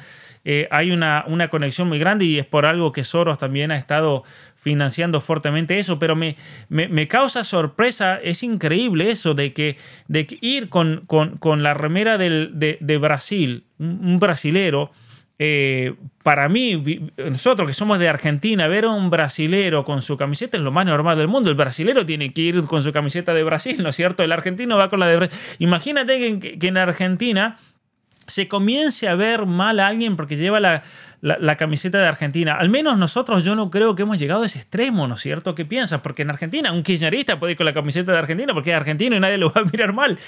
eh, hay una, una, conexión muy grande y es por algo que Soros también ha estado financiando fuertemente eso, pero me, me, causa sorpresa, es increíble eso de que, de ir con, con, la remera de, Brasil, un, brasilero, eh, para mí, nosotros que somos de Argentina, ver a un brasilero con su camiseta es lo más normal del mundo. El brasilero tiene que ir con su camiseta de Brasil, ¿no es cierto? El argentino va con la de Brasil. Imagínate que en Argentina se comience a ver mal a alguien porque lleva la, camiseta de Argentina. Al menos nosotros yo no creo que hemos llegado a ese extremo, ¿no es cierto? ¿Qué piensas? Porque en Argentina un kirchnerista puede ir con la camiseta de Argentina porque es argentino y nadie lo va a mirar mal.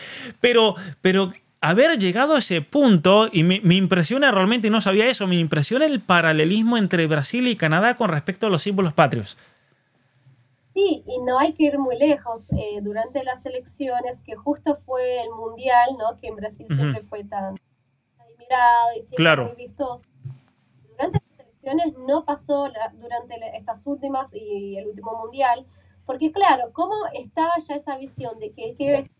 Pero, pero haber llegado a ese punto, y me, impresiona realmente, no sabía eso, me impresiona el paralelismo entre Brasil y Canadá con respecto a los símbolos patrios. Sí, y no hay que ir muy lejos. Eh, durante las elecciones, que justo fue el Mundial, ¿no? que en Brasil siempre fue tan y siempre claro. vistoso. Durante las elecciones no pasó durante estas últimas y el último mundial, porque claro, como estaba ya esa visión de que el que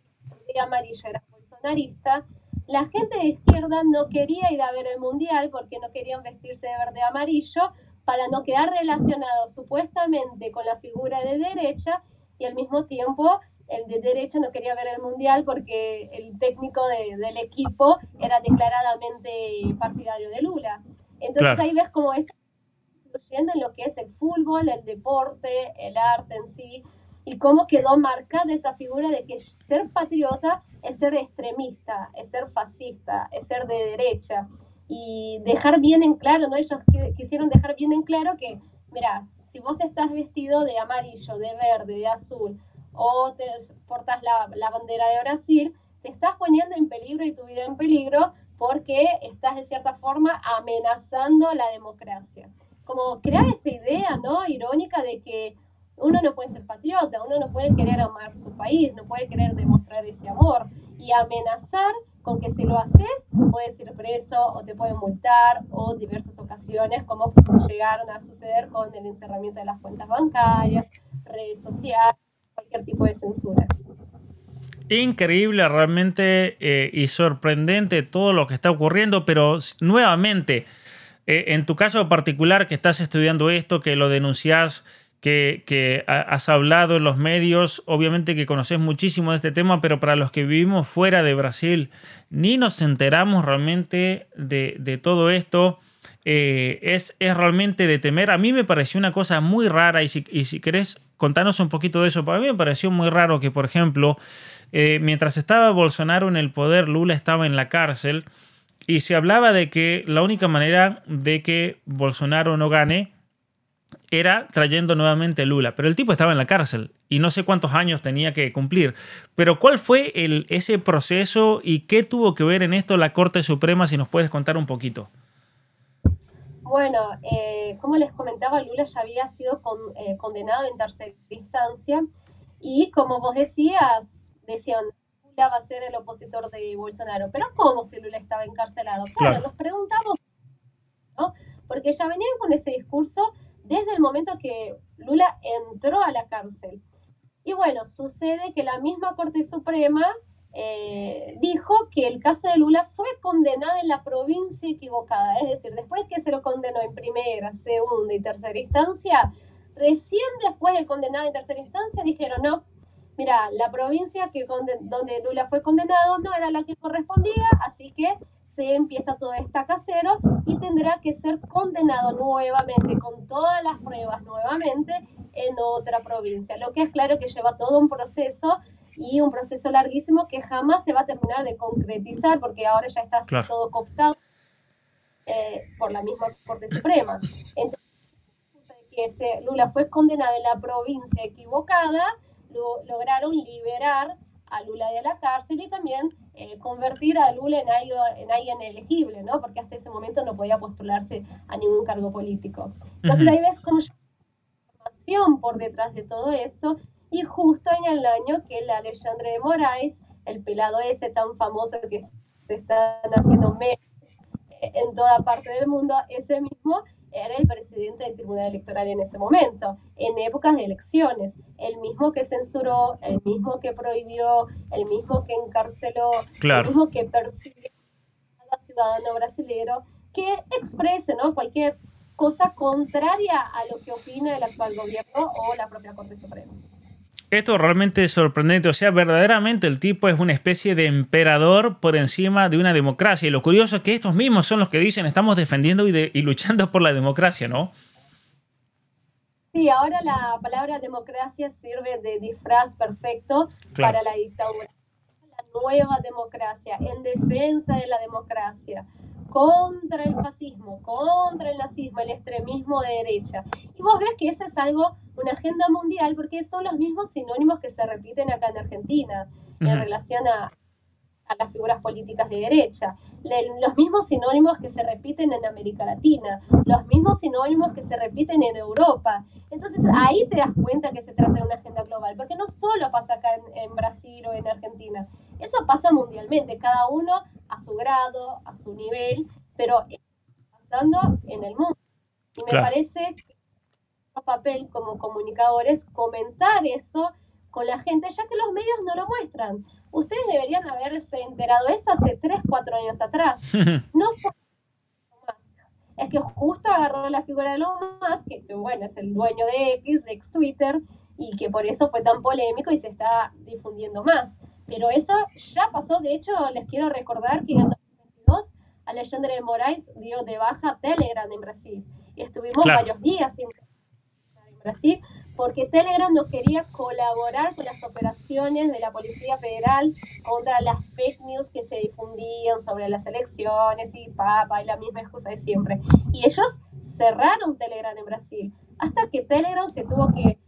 de amarillo era bolsonarista? La gente de izquierda no quería ir a ver el mundial porque no querían vestirse de verde amarillo para no quedar relacionado supuestamente con la figura de derecha y al mismo tiempo el de derecha no quería ver el mundial porque el técnico del equipo era declaradamente partidario de Lula. Entonces ahí ves cómo está influyendo en lo que es el fútbol, el deporte, el arte en sí, y cómo quedó marcada esa figura de que ser patriota es ser extremista, es ser fascista, es ser de derecha. Y dejar bien en claro, ¿no? Ellos quisieron dejar bien en claro que, mira, si vos estás vestido de amarillo, de verde, de azul, o te portas la, la bandera de Brasil, te estás poniendo en peligro y tu vida en peligro porque estás de cierta forma amenazando la democracia. Como crear esa idea, ¿no? Irónica de que uno no puede ser patriota, uno no puede querer amar su país, no puede querer demostrar ese amor y amenazar con que si lo haces puedes ir preso o te pueden multar o diversas ocasiones como llegaron a suceder con el encerramiento de las cuentas bancarias, redes sociales cualquier tipo de censura. Increíble realmente eh, y sorprendente todo lo que está ocurriendo, pero nuevamente, eh, en tu caso particular que estás estudiando esto, que lo denuncias que, has hablado en los medios, obviamente que conoces muchísimo de este tema, pero para los que vivimos fuera de Brasil, ni nos enteramos realmente de, todo esto. Eh, es, es realmente de temer. A mí me pareció una cosa muy rara y si, y si querés contanos un poquito de eso. Para mí me pareció muy raro que, por ejemplo, eh, mientras estaba Bolsonaro en el poder, Lula estaba en la cárcel y se hablaba de que la única manera de que Bolsonaro no gane era trayendo nuevamente Lula, pero el tipo estaba en la cárcel y no sé cuántos años tenía que cumplir. Pero ¿cuál fue ese proceso y qué tuvo que ver en esto la Corte Suprema si nos puedes contar un poquito? Bueno, eh, como les comentaba, Lula ya había sido eh, condenado en tercera instancia y como vos decías, decían, Lula va a ser el opositor de Bolsonaro, pero ¿cómo si Lula estaba encarcelado? Claro, nos preguntamos, ¿no? Porque ya venían con ese discurso desde el momento que Lula entró a la cárcel. Y bueno, sucede que la misma Corte Suprema eh, dijo que el caso de Lula fue condenado en la provincia equivocada, es decir, después que se lo condenó en primera, segunda y tercera instancia, recién después de condenado en tercera instancia dijeron, no, mira, la provincia que donde Lula fue condenado no era la que correspondía, así que se empieza todo esta casero y tendrá que ser condenado nuevamente, con todas las pruebas nuevamente, en otra provincia, lo que es claro que lleva todo un proceso y un proceso larguísimo que jamás se va a terminar de concretizar porque ahora ya está todo cooptado eh, por la misma Corte Suprema. Entonces, que Lula fue condenado en la provincia equivocada, lo, lograron liberar a Lula de la cárcel y también eh, convertir a Lula en alguien, en alguien elegible, ¿no? Porque hasta ese momento no podía postularse a ningún cargo político. Entonces ahí ves cómo por detrás de todo eso y justo en el año que el Alexandre de Moraes, el pelado ese tan famoso que se están haciendo memes en toda parte del mundo, ese mismo era el presidente del Tribunal Electoral en ese momento, en épocas de elecciones, el mismo que censuró, el mismo que prohibió, el mismo que encarceló, el mismo que persigue al ciudadano brasileño, que exprese ¿no? cualquier cosa contraria a lo que opina el actual gobierno o la propia Corte Suprema. Esto realmente es sorprendente, o sea, verdaderamente el tipo es una especie de emperador por encima de una democracia. Y lo curioso es que estos mismos son los que dicen estamos defendiendo y, luchando por la democracia, ¿no? Sí, ahora la palabra democracia sirve de disfraz perfecto para la dictadura. La nueva democracia, en defensa de la democracia contra el fascismo, contra el nazismo, el extremismo de derecha. Y vos ves que eso es algo, una agenda mundial, porque son los mismos sinónimos que se repiten acá en Argentina en relación a, las figuras políticas de derecha, los mismos sinónimos que se repiten en América Latina, los mismos sinónimos que se repiten en Europa. Entonces ahí te das cuenta que se trata de una agenda global, porque no solo pasa acá en Brasil o en Argentina, eso pasa mundialmente, cada uno a su grado, a su nivel, pero está pasando en el mundo. Y me parece que nuestro papel como comunicadores comentar eso con la gente, ya que los medios no lo muestran. Ustedes deberían haberse enterado eso hace 3, 4 años atrás. No es que justo agarró la figura de Elon Musk, que bueno, es el dueño de X, de ex Twitter, y que por eso fue tan polémico y se está difundiendo más. Pero eso ya pasó, de hecho, les quiero recordar que en 2022 Alexandre de Moraes dio de baja Telegram en Brasil. Y estuvimos varios días en Brasil porque Telegram no quería colaborar con las operaciones de la Policía Federal contra las fake news que se difundían sobre las elecciones y papá y la misma excusa de siempre. Y ellos cerraron Telegram en Brasil hasta que Telegram se tuvo que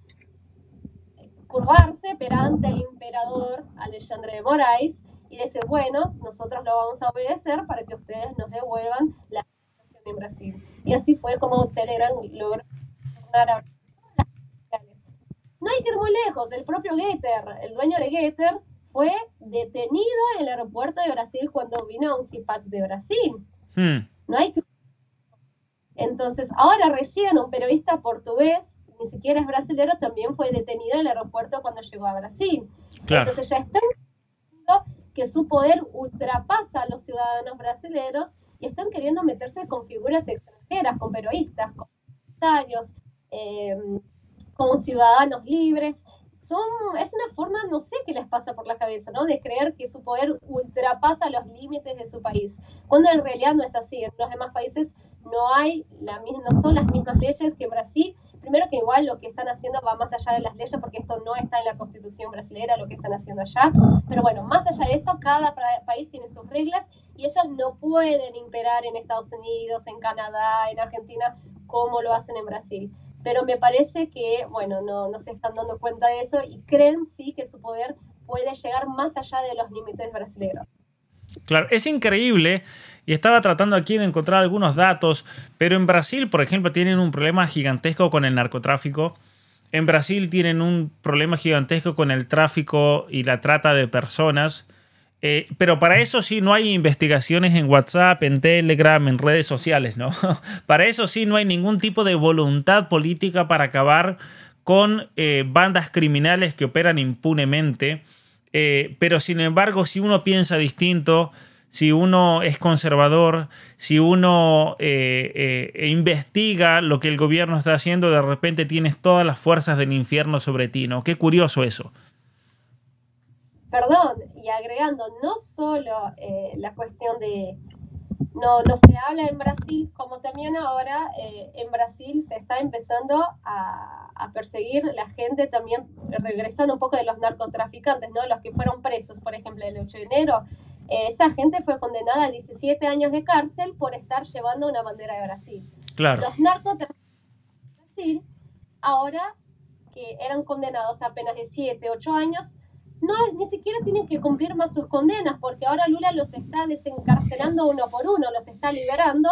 curvarse perante el emperador Alexandre de Moraes y dice, bueno, nosotros lo vamos a obedecer para que ustedes nos devuelvan la situación en Brasil. Y así fue como ustedes lograron no hay que ir muy lejos, el propio Getter, el dueño de Getter, fue detenido en el aeropuerto de Brasil cuando vino a un CIPAC de Brasil. Hmm. No hay Entonces, ahora recién un periodista portugués ni siquiera es brasilero, también fue detenido en el aeropuerto cuando llegó a Brasil. Entonces ya está que su poder ultrapasa a los ciudadanos brasileños y están queriendo meterse con figuras extranjeras, con peruistas, con comentarios, eh, con ciudadanos libres. Son, es una forma, no sé qué les pasa por la cabeza, ¿no? De creer que su poder ultrapasa los límites de su país, cuando en realidad no es así. En los demás países no hay la, no son las mismas leyes que en Brasil primero que igual lo que están haciendo va más allá de las leyes, porque esto no está en la constitución brasileña, lo que están haciendo allá, pero bueno, más allá de eso, cada país tiene sus reglas y ellas no pueden imperar en Estados Unidos, en Canadá, en Argentina, como lo hacen en Brasil. Pero me parece que, bueno, no, no se están dando cuenta de eso y creen sí que su poder puede llegar más allá de los límites brasileños. Claro, es increíble y estaba tratando aquí de encontrar algunos datos, pero en Brasil, por ejemplo, tienen un problema gigantesco con el narcotráfico. En Brasil tienen un problema gigantesco con el tráfico y la trata de personas. Eh, pero para eso sí no hay investigaciones en WhatsApp, en Telegram, en redes sociales, ¿no? para eso sí no hay ningún tipo de voluntad política para acabar con eh, bandas criminales que operan impunemente. Eh, pero sin embargo, si uno piensa distinto, si uno es conservador, si uno eh, eh, investiga lo que el gobierno está haciendo, de repente tienes todas las fuerzas del infierno sobre ti, ¿no? Qué curioso eso. Perdón, y agregando, no solo eh, la cuestión de, no, no se habla en Brasil, como también ahora eh, en Brasil se está empezando a, perseguir la gente también, regresando un poco de los narcotraficantes, ¿no? Los que fueron presos, por ejemplo, el 8 de enero, esa gente fue condenada a 17 años de cárcel por estar llevando una bandera de Brasil. Los narcotráficos de Brasil, ahora que eran condenados a apenas de 7, 8 años, no, ni siquiera tienen que cumplir más sus condenas, porque ahora Lula los está desencarcelando uno por uno, los está liberando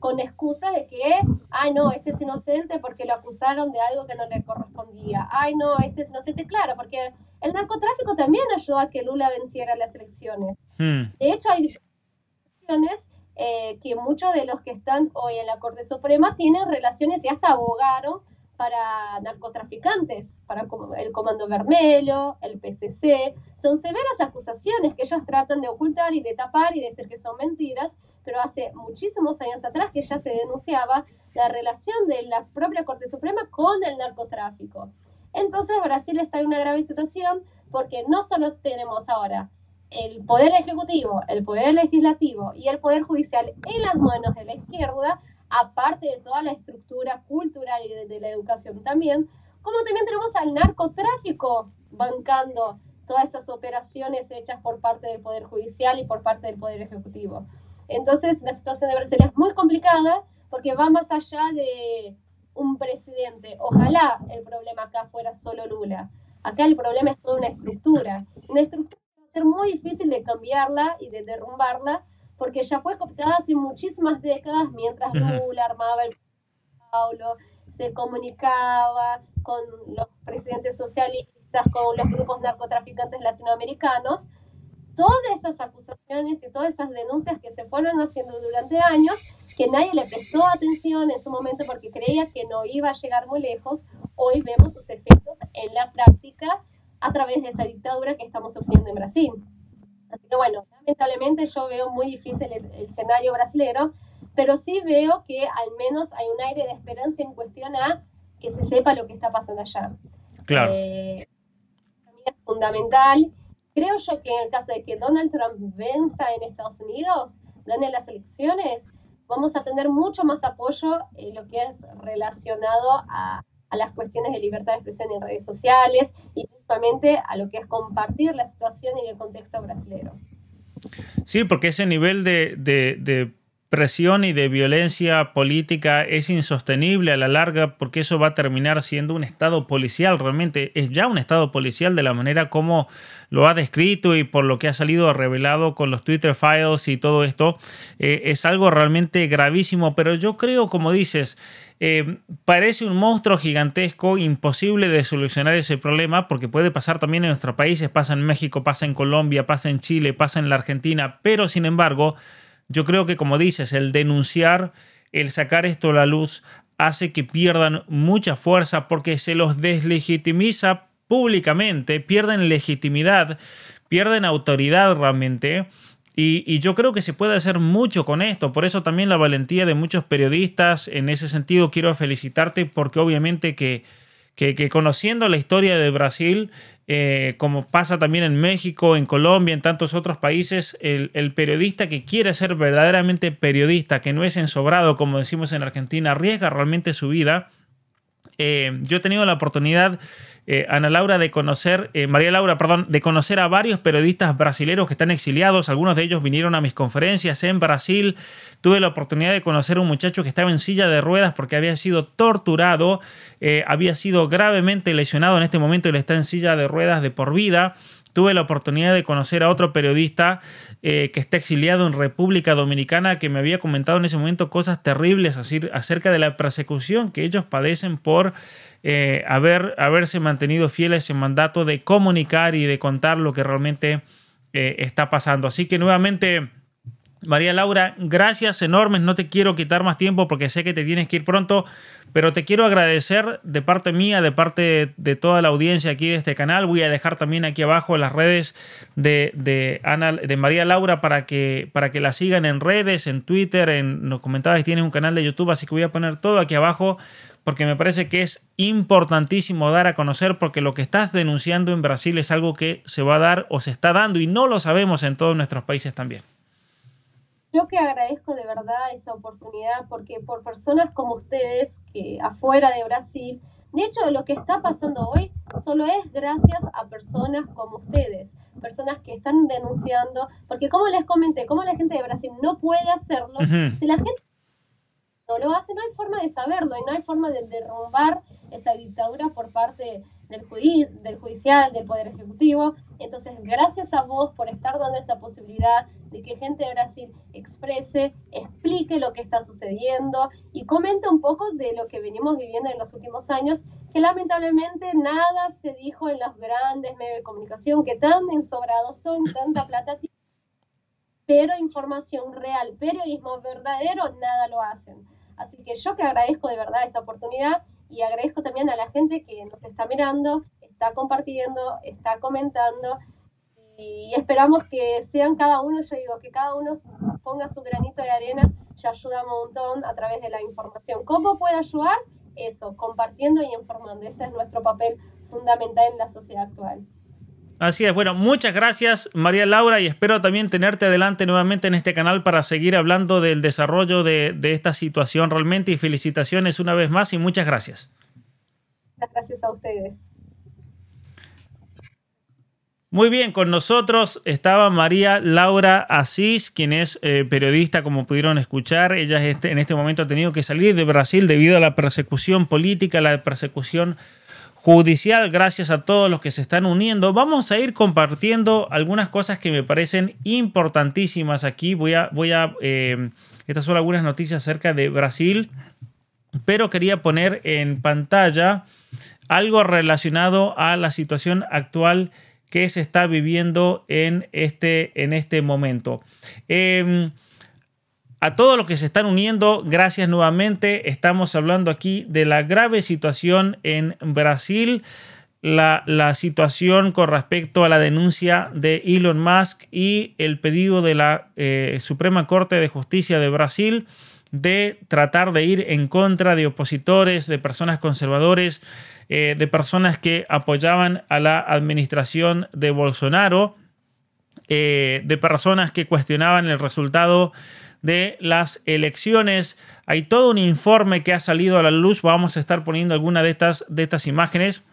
con excusas de que, ay no, este es inocente porque lo acusaron de algo que no le correspondía, ay no, este es inocente, claro, porque el narcotráfico también ayudó a que Lula venciera las elecciones. Mm. De hecho, hay eh, que muchos de los que están hoy en la Corte Suprema tienen relaciones y hasta abogaron para narcotraficantes, para el Comando Vermelho, el PCC. Son severas acusaciones que ellos tratan de ocultar y de tapar y de decir que son mentiras, pero hace muchísimos años atrás que ya se denunciaba la relación de la propia Corte Suprema con el narcotráfico. Entonces Brasil está en una grave situación porque no solo tenemos ahora el poder ejecutivo, el poder legislativo y el poder judicial en las manos de la izquierda, aparte de toda la estructura cultural y de, la educación también, como también tenemos al narcotráfico bancando todas esas operaciones hechas por parte del Poder Judicial y por parte del Poder Ejecutivo. Entonces, la situación de Brasil es muy complicada porque va más allá de un presidente. Ojalá el problema acá fuera solo Lula. Acá el problema es toda una estructura, una estructura ser muy difícil de cambiarla y de derrumbarla, porque ya fue cooptada hace muchísimas décadas mientras Lula armaba el se comunicaba con los presidentes socialistas, con los grupos narcotraficantes latinoamericanos. Todas esas acusaciones y todas esas denuncias que se fueron haciendo durante años, que nadie le prestó atención en su momento porque creía que no iba a llegar muy lejos, hoy vemos sus efectos en la práctica a través de esa dictadura que estamos sufriendo en Brasil. Así que bueno, lamentablemente yo veo muy difícil el, escenario brasilero, pero sí veo que al menos hay un aire de esperanza en cuestión a que se sepa lo que está pasando allá. Claro. Eh, es fundamental. Creo yo que en el caso de que Donald Trump venza en Estados Unidos, gane las elecciones, vamos a tener mucho más apoyo en lo que es relacionado a, a las cuestiones de libertad de expresión en redes sociales y principalmente a lo que es compartir la situación y el contexto brasileño. Sí, porque ese nivel de presión y de violencia política es insostenible a la larga porque eso va a terminar siendo un estado policial, realmente es ya un estado policial de la manera como lo ha descrito y por lo que ha salido revelado con los Twitter files y todo esto, eh, es algo realmente gravísimo, pero yo creo, como dices, eh, parece un monstruo gigantesco, imposible de solucionar ese problema, porque puede pasar también en nuestros países, pasa en México, pasa en Colombia, pasa en Chile, pasa en la Argentina, pero sin embargo, yo creo que como dices, el denunciar, el sacar esto a la luz, hace que pierdan mucha fuerza porque se los deslegitimiza públicamente, pierden legitimidad, pierden autoridad realmente. Y, yo creo que se puede hacer mucho con esto, por eso también la valentía de muchos periodistas, en ese sentido quiero felicitarte porque obviamente que conociendo la historia de Brasil, eh, como pasa también en México, en Colombia, en tantos otros países, el, periodista que quiere ser verdaderamente periodista, que no es ensobrado, como decimos en Argentina, arriesga realmente su vida. Eh, yo he tenido la oportunidad eh, Ana Laura de conocer, eh, María Laura, perdón, de conocer a varios periodistas brasileños que están exiliados. Algunos de ellos vinieron a mis conferencias en Brasil. Tuve la oportunidad de conocer a un muchacho que estaba en silla de ruedas porque había sido torturado, eh, había sido gravemente lesionado en este momento y le está en silla de ruedas de por vida. Tuve la oportunidad de conocer a otro periodista que está exiliado en República Dominicana que me había comentado en ese momento cosas terribles acerca de la persecución que ellos padecen por eh, haber, haberse mantenido fiel a ese mandato de comunicar y de contar lo que realmente eh, está pasando. Así que nuevamente... María Laura, gracias enormes. No te quiero quitar más tiempo porque sé que te tienes que ir pronto, pero te quiero agradecer de parte mía, de parte de toda la audiencia aquí de este canal. Voy a dejar también aquí abajo las redes de, de, Ana, de María Laura para que, para que la sigan en redes, en Twitter, en los comentarios. Tienes un canal de YouTube, así que voy a poner todo aquí abajo porque me parece que es importantísimo dar a conocer porque lo que estás denunciando en Brasil es algo que se va a dar o se está dando y no lo sabemos en todos nuestros países también. Yo que agradezco de verdad esa oportunidad porque por personas como ustedes que afuera de Brasil, de hecho lo que está pasando hoy solo es gracias a personas como ustedes, personas que están denunciando, porque como les comenté, como la gente de Brasil no puede hacerlo, si la gente no lo hace, no hay forma de saberlo y no hay forma de derrumbar esa dictadura por parte de del, del judicial, del poder ejecutivo. Entonces, gracias a vos por estar dando esa posibilidad de que gente de Brasil exprese, explique lo que está sucediendo y comente un poco de lo que venimos viviendo en los últimos años, que lamentablemente nada se dijo en los grandes medios de comunicación que tan ensobrados son, tanta plata pero información real, periodismo verdadero, nada lo hacen. Así que yo que agradezco de verdad esa oportunidad y agradezco también a la gente que nos está mirando, está compartiendo, está comentando y esperamos que sean cada uno, yo digo, que cada uno ponga su granito de arena, ya ayuda un montón a través de la información. ¿Cómo puede ayudar? Eso, compartiendo y informando. Ese es nuestro papel fundamental en la sociedad actual. Así es, bueno, muchas gracias María Laura y espero también tenerte adelante nuevamente en este canal para seguir hablando del desarrollo de, esta situación realmente y felicitaciones una vez más y muchas gracias. Gracias a ustedes. Muy bien, con nosotros estaba María Laura Asís, quien es eh, periodista, como pudieron escuchar. Ella este, en este momento ha tenido que salir de Brasil debido a la persecución política, la persecución judicial, gracias a todos los que se están uniendo. Vamos a ir compartiendo algunas cosas que me parecen importantísimas aquí. Voy a, voy a, eh, estas son algunas noticias acerca de Brasil, pero quería poner en pantalla algo relacionado a la situación actual que se está viviendo en este, en este momento. Eh, a todos los que se están uniendo, gracias nuevamente. Estamos hablando aquí de la grave situación en Brasil. La, situación con respecto a la denuncia de Elon Musk y el pedido de la eh, Suprema Corte de Justicia de Brasil de tratar de ir en contra de opositores, de personas conservadores, eh, de personas que apoyaban a la administración de Bolsonaro, eh, de personas que cuestionaban el resultado de las elecciones. Hay todo un informe que ha salido a la luz. Vamos a estar poniendo alguna de estas, de estas imágenes.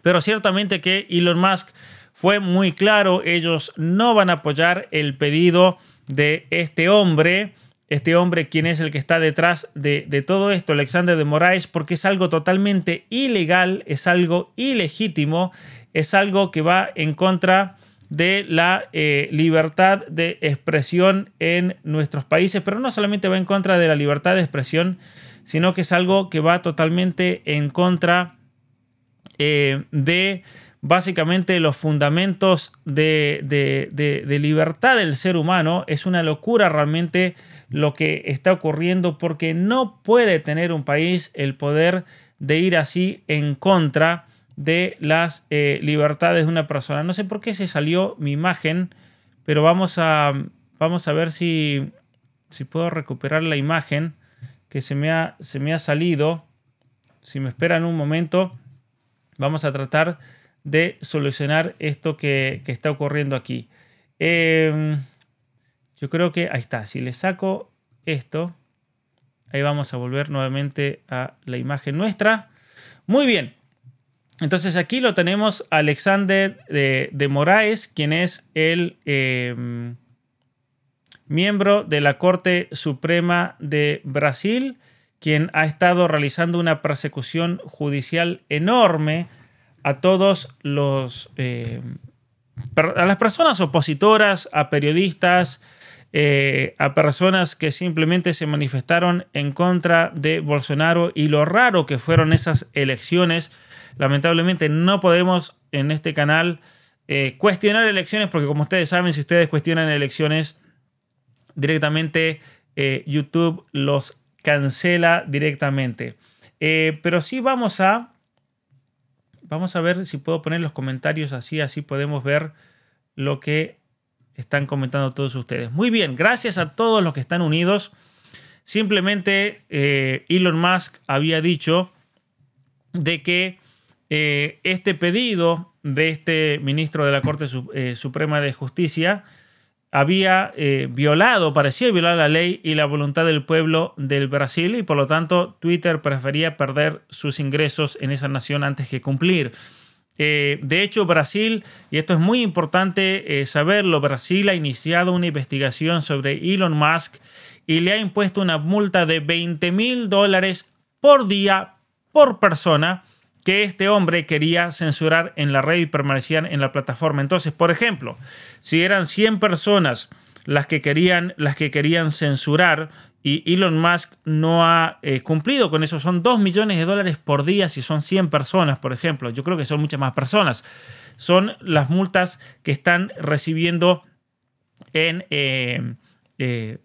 Pero ciertamente que Elon Musk fue muy claro. Ellos no van a apoyar el pedido de este hombre este hombre, quien es el que está detrás de, de, todo esto, Alexander de Moraes, porque es algo totalmente ilegal, es algo ilegítimo, es algo que va en contra de la eh, libertad de expresión en nuestros países, pero no solamente va en contra de la libertad de expresión, sino que es algo que va totalmente en contra eh, de básicamente los fundamentos de, libertad del ser humano. Es una locura realmente lo que está ocurriendo porque no puede tener un país el poder de ir así en contra de las eh, libertades de una persona. No sé por qué se salió mi imagen, pero vamos a, vamos a ver si, si puedo recuperar la imagen que se me, ha, se me ha salido. Si me esperan un momento, vamos a tratar de solucionar esto que, está ocurriendo aquí. Em, yo creo que ahí está. Si le saco esto, ahí vamos a volver nuevamente a la imagen nuestra. Muy bien, entonces aquí lo tenemos a Alexander de, Moraes, quien es el em, miembro de la Corte Suprema de Brasil, quien ha estado realizando una persecución judicial enorme a todos los em, a las personas opositoras, a periodistas, eh, a personas que simplemente se manifestaron en contra de Bolsonaro y lo raro que fueron esas elecciones lamentablemente no podemos en este canal eh, cuestionar elecciones, porque como ustedes saben, si ustedes cuestionan elecciones, directamente eh, YouTube los cancela directamente. Eh, pero sí vamos a... Vamos a ver si puedo poner los comentarios así, así podemos ver lo que están comentando todos ustedes. Muy bien, gracias a todos los que están unidos. Simplemente Elon Musk había dicho de que eh, este pedido de este ministro de la Corte eh, Suprema de Justicia había eh, violado, parecía violar la ley y la voluntad del pueblo del Brasil y por lo tanto Twitter prefería perder sus ingresos en esa nación antes que cumplir. de hecho, Brasil, y esto es muy importante saberlo, Brasil ha iniciado una investigación sobre Elon Musk y le ha impuesto una multa de 20 mil dólares por día por persona que este hombre quería censurar en la red y permanecían en la plataforma. Entonces, por ejemplo, si eran 100 personas las que querían, las que querían censurar y Elon Musk no ha eh, cumplido con eso, son 2 millones de dólares por día si son 100 personas, por ejemplo. Yo creo que son muchas más personas. Son las multas que están recibiendo en... Eh, eh,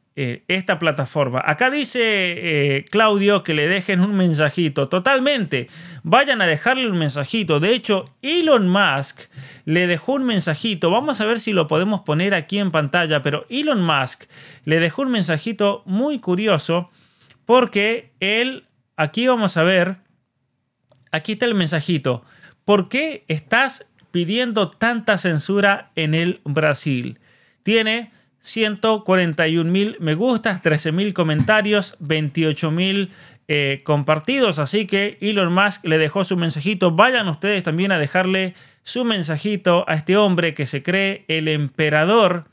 esta plataforma. Acá dice Claudio que le dejen un mensajito. Totalmente vayan a dejarle un mensajito. De hecho, Elon Musk le dejó un mensajito. Vamos a ver si lo podemos poner aquí en pantalla, pero Elon Musk le dejó un mensajito muy curioso porque él, aquí vamos a ver, aquí está el mensajito. ¿Por qué estás pidiendo tanta censura en el Brasil? Tiene 141.000 me gustas, 13.000 comentarios, 28.000... Eh, compartidos. Así que Elon Musk le dejó su mensajito. Vayan ustedes también a dejarle su mensajito a este hombre que se cree el emperador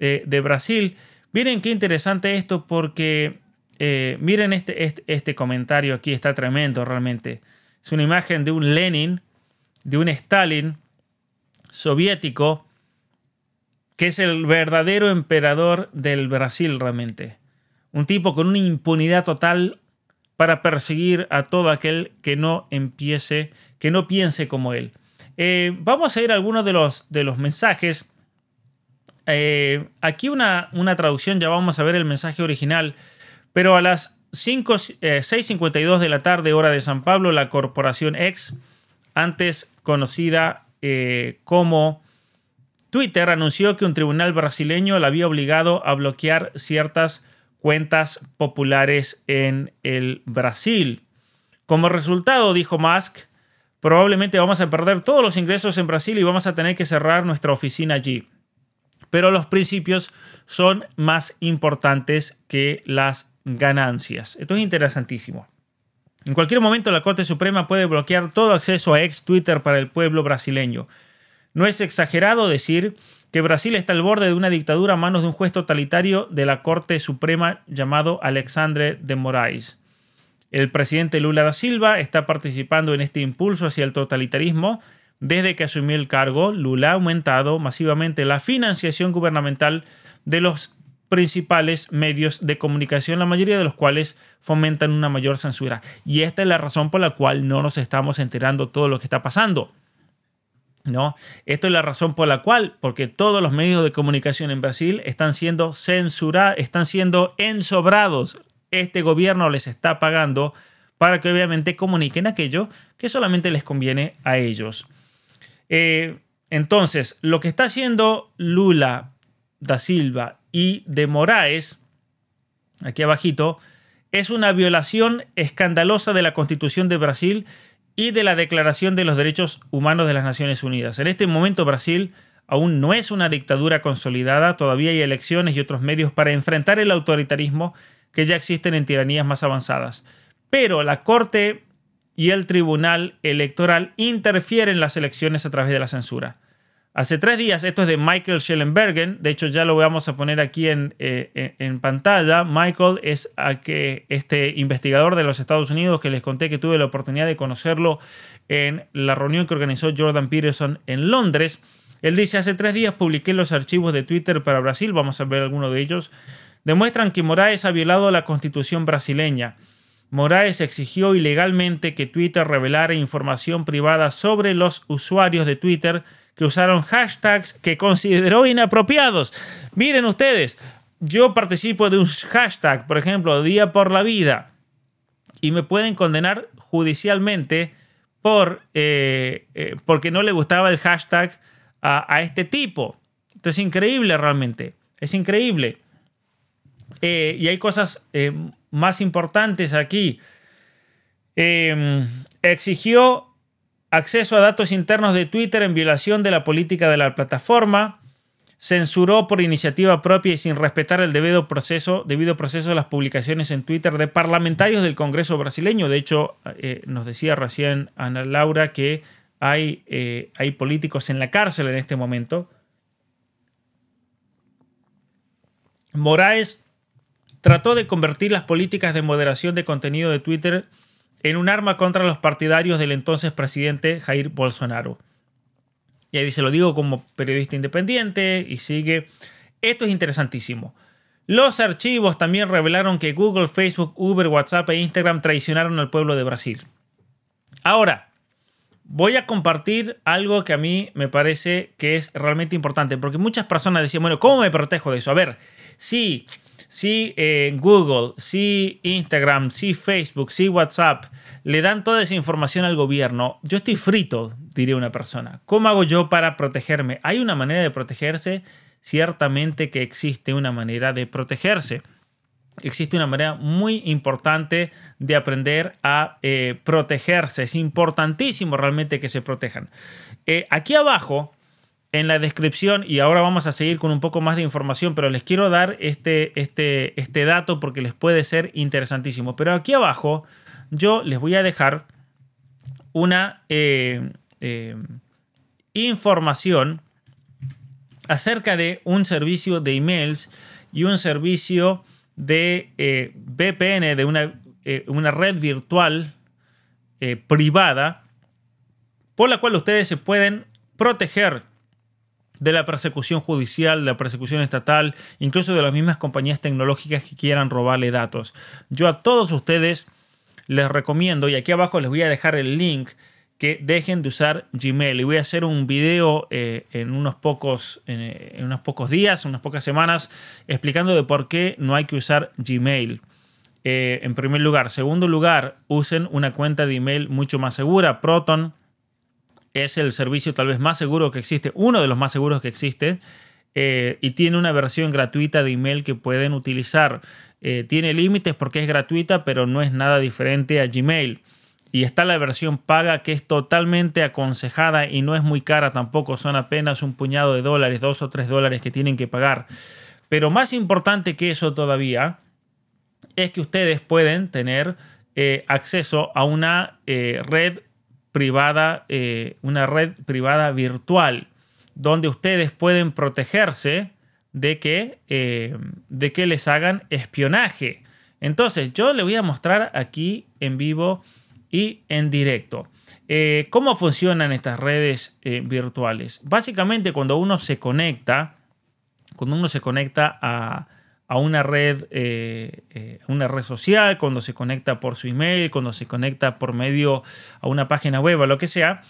eh, de Brasil. Miren qué interesante esto porque eh, miren este, este, este, comentario aquí, está tremendo realmente. Es una imagen de un Lenin, de un Stalin soviético, que es el verdadero emperador del Brasil realmente. Un tipo con una impunidad total para perseguir a todo aquel que no empiece, que no piense como él. Eh, vamos a ir a algunos de los, de los mensajes. Eh, aquí una, una, traducción, ya vamos a ver el mensaje original, pero a las 6.52 eh, de la tarde, hora de San Pablo, la corporación ex, antes conocida como Twitter, anunció que un tribunal brasileño la había obligado a bloquear ciertas cuentas populares en el Brasil. Como resultado, dijo Musk, probablemente vamos a perder todos los ingresos en Brasil y vamos a tener que cerrar nuestra oficina allí. Pero los principios son más importantes que las ganancias. Esto es interesantísimo. En cualquier momento la Corte Suprema puede bloquear todo acceso a ex Twitter para el pueblo brasileño. No es exagerado decir que Brasil está al borde de una dictadura a manos de un juez totalitario de la Corte Suprema llamado Alexandre de Moraes. El presidente Lula da Silva está participando en este impulso hacia el totalitarismo. Desde que asumió el cargo, Lula ha aumentado masivamente la financiación gubernamental de los principales medios de comunicación, la mayoría de los cuales fomentan una mayor censura. Y esta es la razón por la cual no nos estamos enterando todo lo que está pasando. ¿No? Esto es la razón por la cual, porque todos los medios de comunicación en Brasil están siendo censurados, están siendo ensobrados. Este gobierno les está pagando para que obviamente comuniquen aquello que solamente les conviene a ellos. Eh, entonces, lo que está haciendo Lula da Silva y de Moraes, aquí abajito, es una violación escandalosa de la constitución de Brasil y de la Declaración de los Derechos Humanos de las Naciones Unidas. En este momento Brasil aún no es una dictadura consolidada, todavía hay elecciones y otros medios para enfrentar el autoritarismo que ya existen en tiranías más avanzadas. Pero la Corte y el Tribunal Electoral interfieren en las elecciones a través de la censura. Hace tres días, esto es de Michael Schellenbergen, de hecho ya lo vamos a poner aquí eh, en, pantalla. Michael es a que este investigador de los Estados Unidos que les conté que tuve la oportunidad de conocerlo en la reunión que organizó Jordan Peterson en Londres. Él dice, hace tres días publiqué los archivos de Twitter para Brasil, vamos a ver alguno de ellos, demuestran que Moraes ha violado la constitución brasileña. Moraes exigió ilegalmente que Twitter revelara información privada sobre los usuarios de Twitter, que usaron hashtags que consideró inapropiados. Miren ustedes, yo participo de un hashtag, por ejemplo, Día por la Vida, y me pueden condenar judicialmente por, eh, eh, porque no le gustaba el hashtag a, este tipo. Esto es increíble realmente, es increíble. Eh, y hay cosas más importantes aquí. exigió acceso a datos internos de Twitter en violación de la política de la plataforma, censuró por iniciativa propia y sin respetar el debido proceso, debido proceso de las publicaciones en Twitter de parlamentarios del Congreso brasileño. De hecho, eh, nos decía recién Ana Laura que hay, eh, hay políticos en la cárcel en este momento. Moraes trató de convertir las políticas de moderación de contenido de Twitter en en un arma contra los partidarios del entonces presidente Jair Bolsonaro. Y ahí se lo digo como periodista independiente y sigue. Esto es interesantísimo. Los archivos también revelaron que Google, Facebook, Uber, WhatsApp e Instagram traicionaron al pueblo de Brasil. Ahora, voy a compartir algo que a mí me parece que es realmente importante, porque muchas personas decían, bueno, ¿cómo me protejo de eso? A ver, sí, si eh, Google, si Instagram, si Facebook, si WhatsApp le dan toda esa información al gobierno, yo estoy frito, diría una persona. ¿Cómo hago yo para protegerme? Hay una manera de protegerse, ciertamente que existe una manera de protegerse. Existe una manera muy importante de aprender a eh, protegerse. Es importantísimo realmente que se protejan. Eh, aquí abajo en la descripción y ahora vamos a seguir con un poco más de información, pero les quiero dar este, este, este dato porque les puede ser interesantísimo. Pero aquí abajo yo les voy a dejar una eh, eh, información acerca de un servicio de emails y un servicio de eh, VPN, de una, una red virtual privada, por la cual ustedes se pueden proteger de la persecución judicial, de la persecución estatal, incluso de las mismas compañías tecnológicas que quieran robarle datos. Yo a todos ustedes les recomiendo, y aquí abajo les voy a dejar el link, que dejen de usar Gmail. Y voy a hacer un video eh, en, unos pocos, eh, en, unos pocos días, unas pocas semanas, explicando de por qué no hay que usar Gmail. Eh, en primer lugar. Segundo lugar, usen una cuenta de email mucho más segura, Proton es el servicio tal vez más seguro que existe, uno de los más seguros que existe, eh, y tiene una versión gratuita de email que pueden utilizar. Eh, tiene límites porque es gratuita, pero no es nada diferente a Gmail. Y está la versión paga que es totalmente aconsejada y no es muy cara tampoco, son apenas un puñado de dólares, dos o tres dólares que tienen que pagar. Pero más importante que eso todavía es que ustedes pueden tener eh, acceso a una red privada, eh, una red privada virtual, donde ustedes pueden protegerse de que, eh, de que les hagan espionaje. Entonces, yo le voy a mostrar aquí en vivo y en directo. Eh, ¿Cómo funcionan estas redes virtuales? Básicamente, cuando uno se conecta, cuando uno se conecta a, a una red, eh, eh, una red social, cuando se conecta por su email, cuando se conecta por medio a una página web o lo que sea,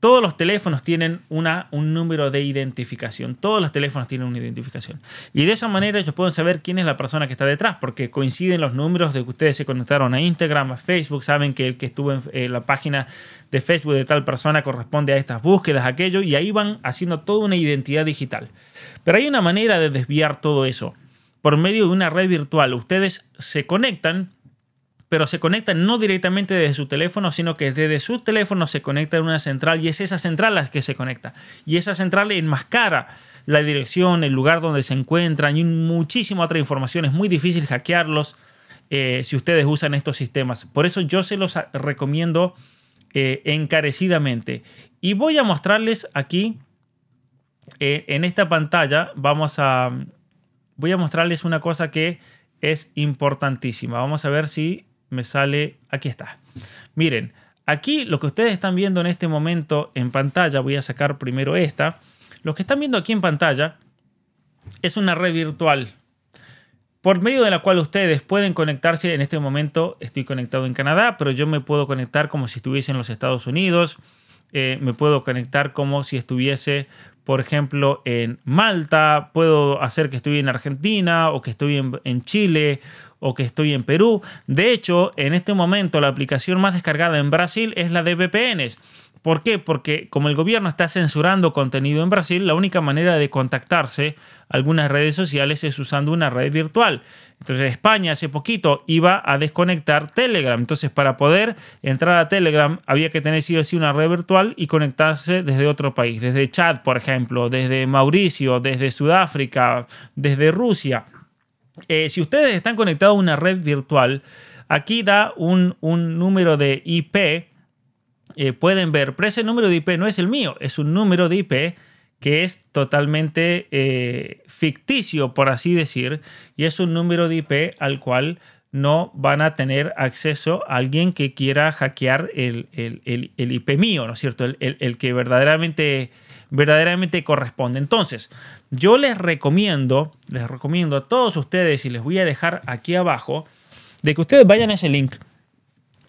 todos los teléfonos tienen una, un número de identificación. Todos los teléfonos tienen una identificación. Y de esa manera ellos pueden saber quién es la persona que está detrás, porque coinciden los números de que ustedes se conectaron a Instagram, a Facebook, saben que el que estuvo en la página de Facebook de tal persona corresponde a estas búsquedas, aquello, y ahí van haciendo toda una identidad digital. Pero hay una manera de desviar todo eso por medio de una red virtual. Ustedes se conectan, pero se conectan no directamente desde su teléfono, sino que desde su teléfono se conecta a una central y es esa central la que se conecta. Y esa central enmascara la dirección, el lugar donde se encuentran y muchísima otra información. Es muy difícil hackearlos eh, si ustedes usan estos sistemas. Por eso yo se los recomiendo eh, encarecidamente. Y voy a mostrarles aquí, eh, en esta pantalla, vamos a, voy a mostrarles una cosa que es importantísima. Vamos a ver si me sale... Aquí está. Miren, aquí lo que ustedes están viendo en este momento en pantalla, voy a sacar primero esta. Lo que están viendo aquí en pantalla es una red virtual por medio de la cual ustedes pueden conectarse. En este momento estoy conectado en Canadá, pero yo me puedo conectar como si estuviese en los Estados Unidos eh, me puedo conectar como si estuviese, por ejemplo, en Malta, puedo hacer que estoy en Argentina o que estoy en, Chile o que estoy en Perú. De hecho, en este momento la aplicación más descargada en Brasil es la de VPNs. ¿Por qué? Porque como el gobierno está censurando contenido en Brasil, la única manera de contactarse a algunas redes sociales es usando una red virtual. Entonces España hace poquito iba a desconectar Telegram. Entonces para poder entrar a Telegram había que tener sí o una red virtual y conectarse desde otro país, desde Chad, por ejemplo, desde Mauricio, desde Sudáfrica, desde Rusia. Eh, si ustedes están conectados a una red virtual, aquí da un, un número de IP eh, pueden ver, pero ese número de IP no es el mío, es un número de IP que es totalmente eh, ficticio, por así decir, y es un número de IP al cual no van a tener acceso alguien que quiera hackear el, IP mío, ¿no es cierto? El, que verdaderamente, verdaderamente corresponde. Entonces, yo les recomiendo, les recomiendo a todos ustedes, y les voy a dejar aquí abajo, de que ustedes vayan a ese link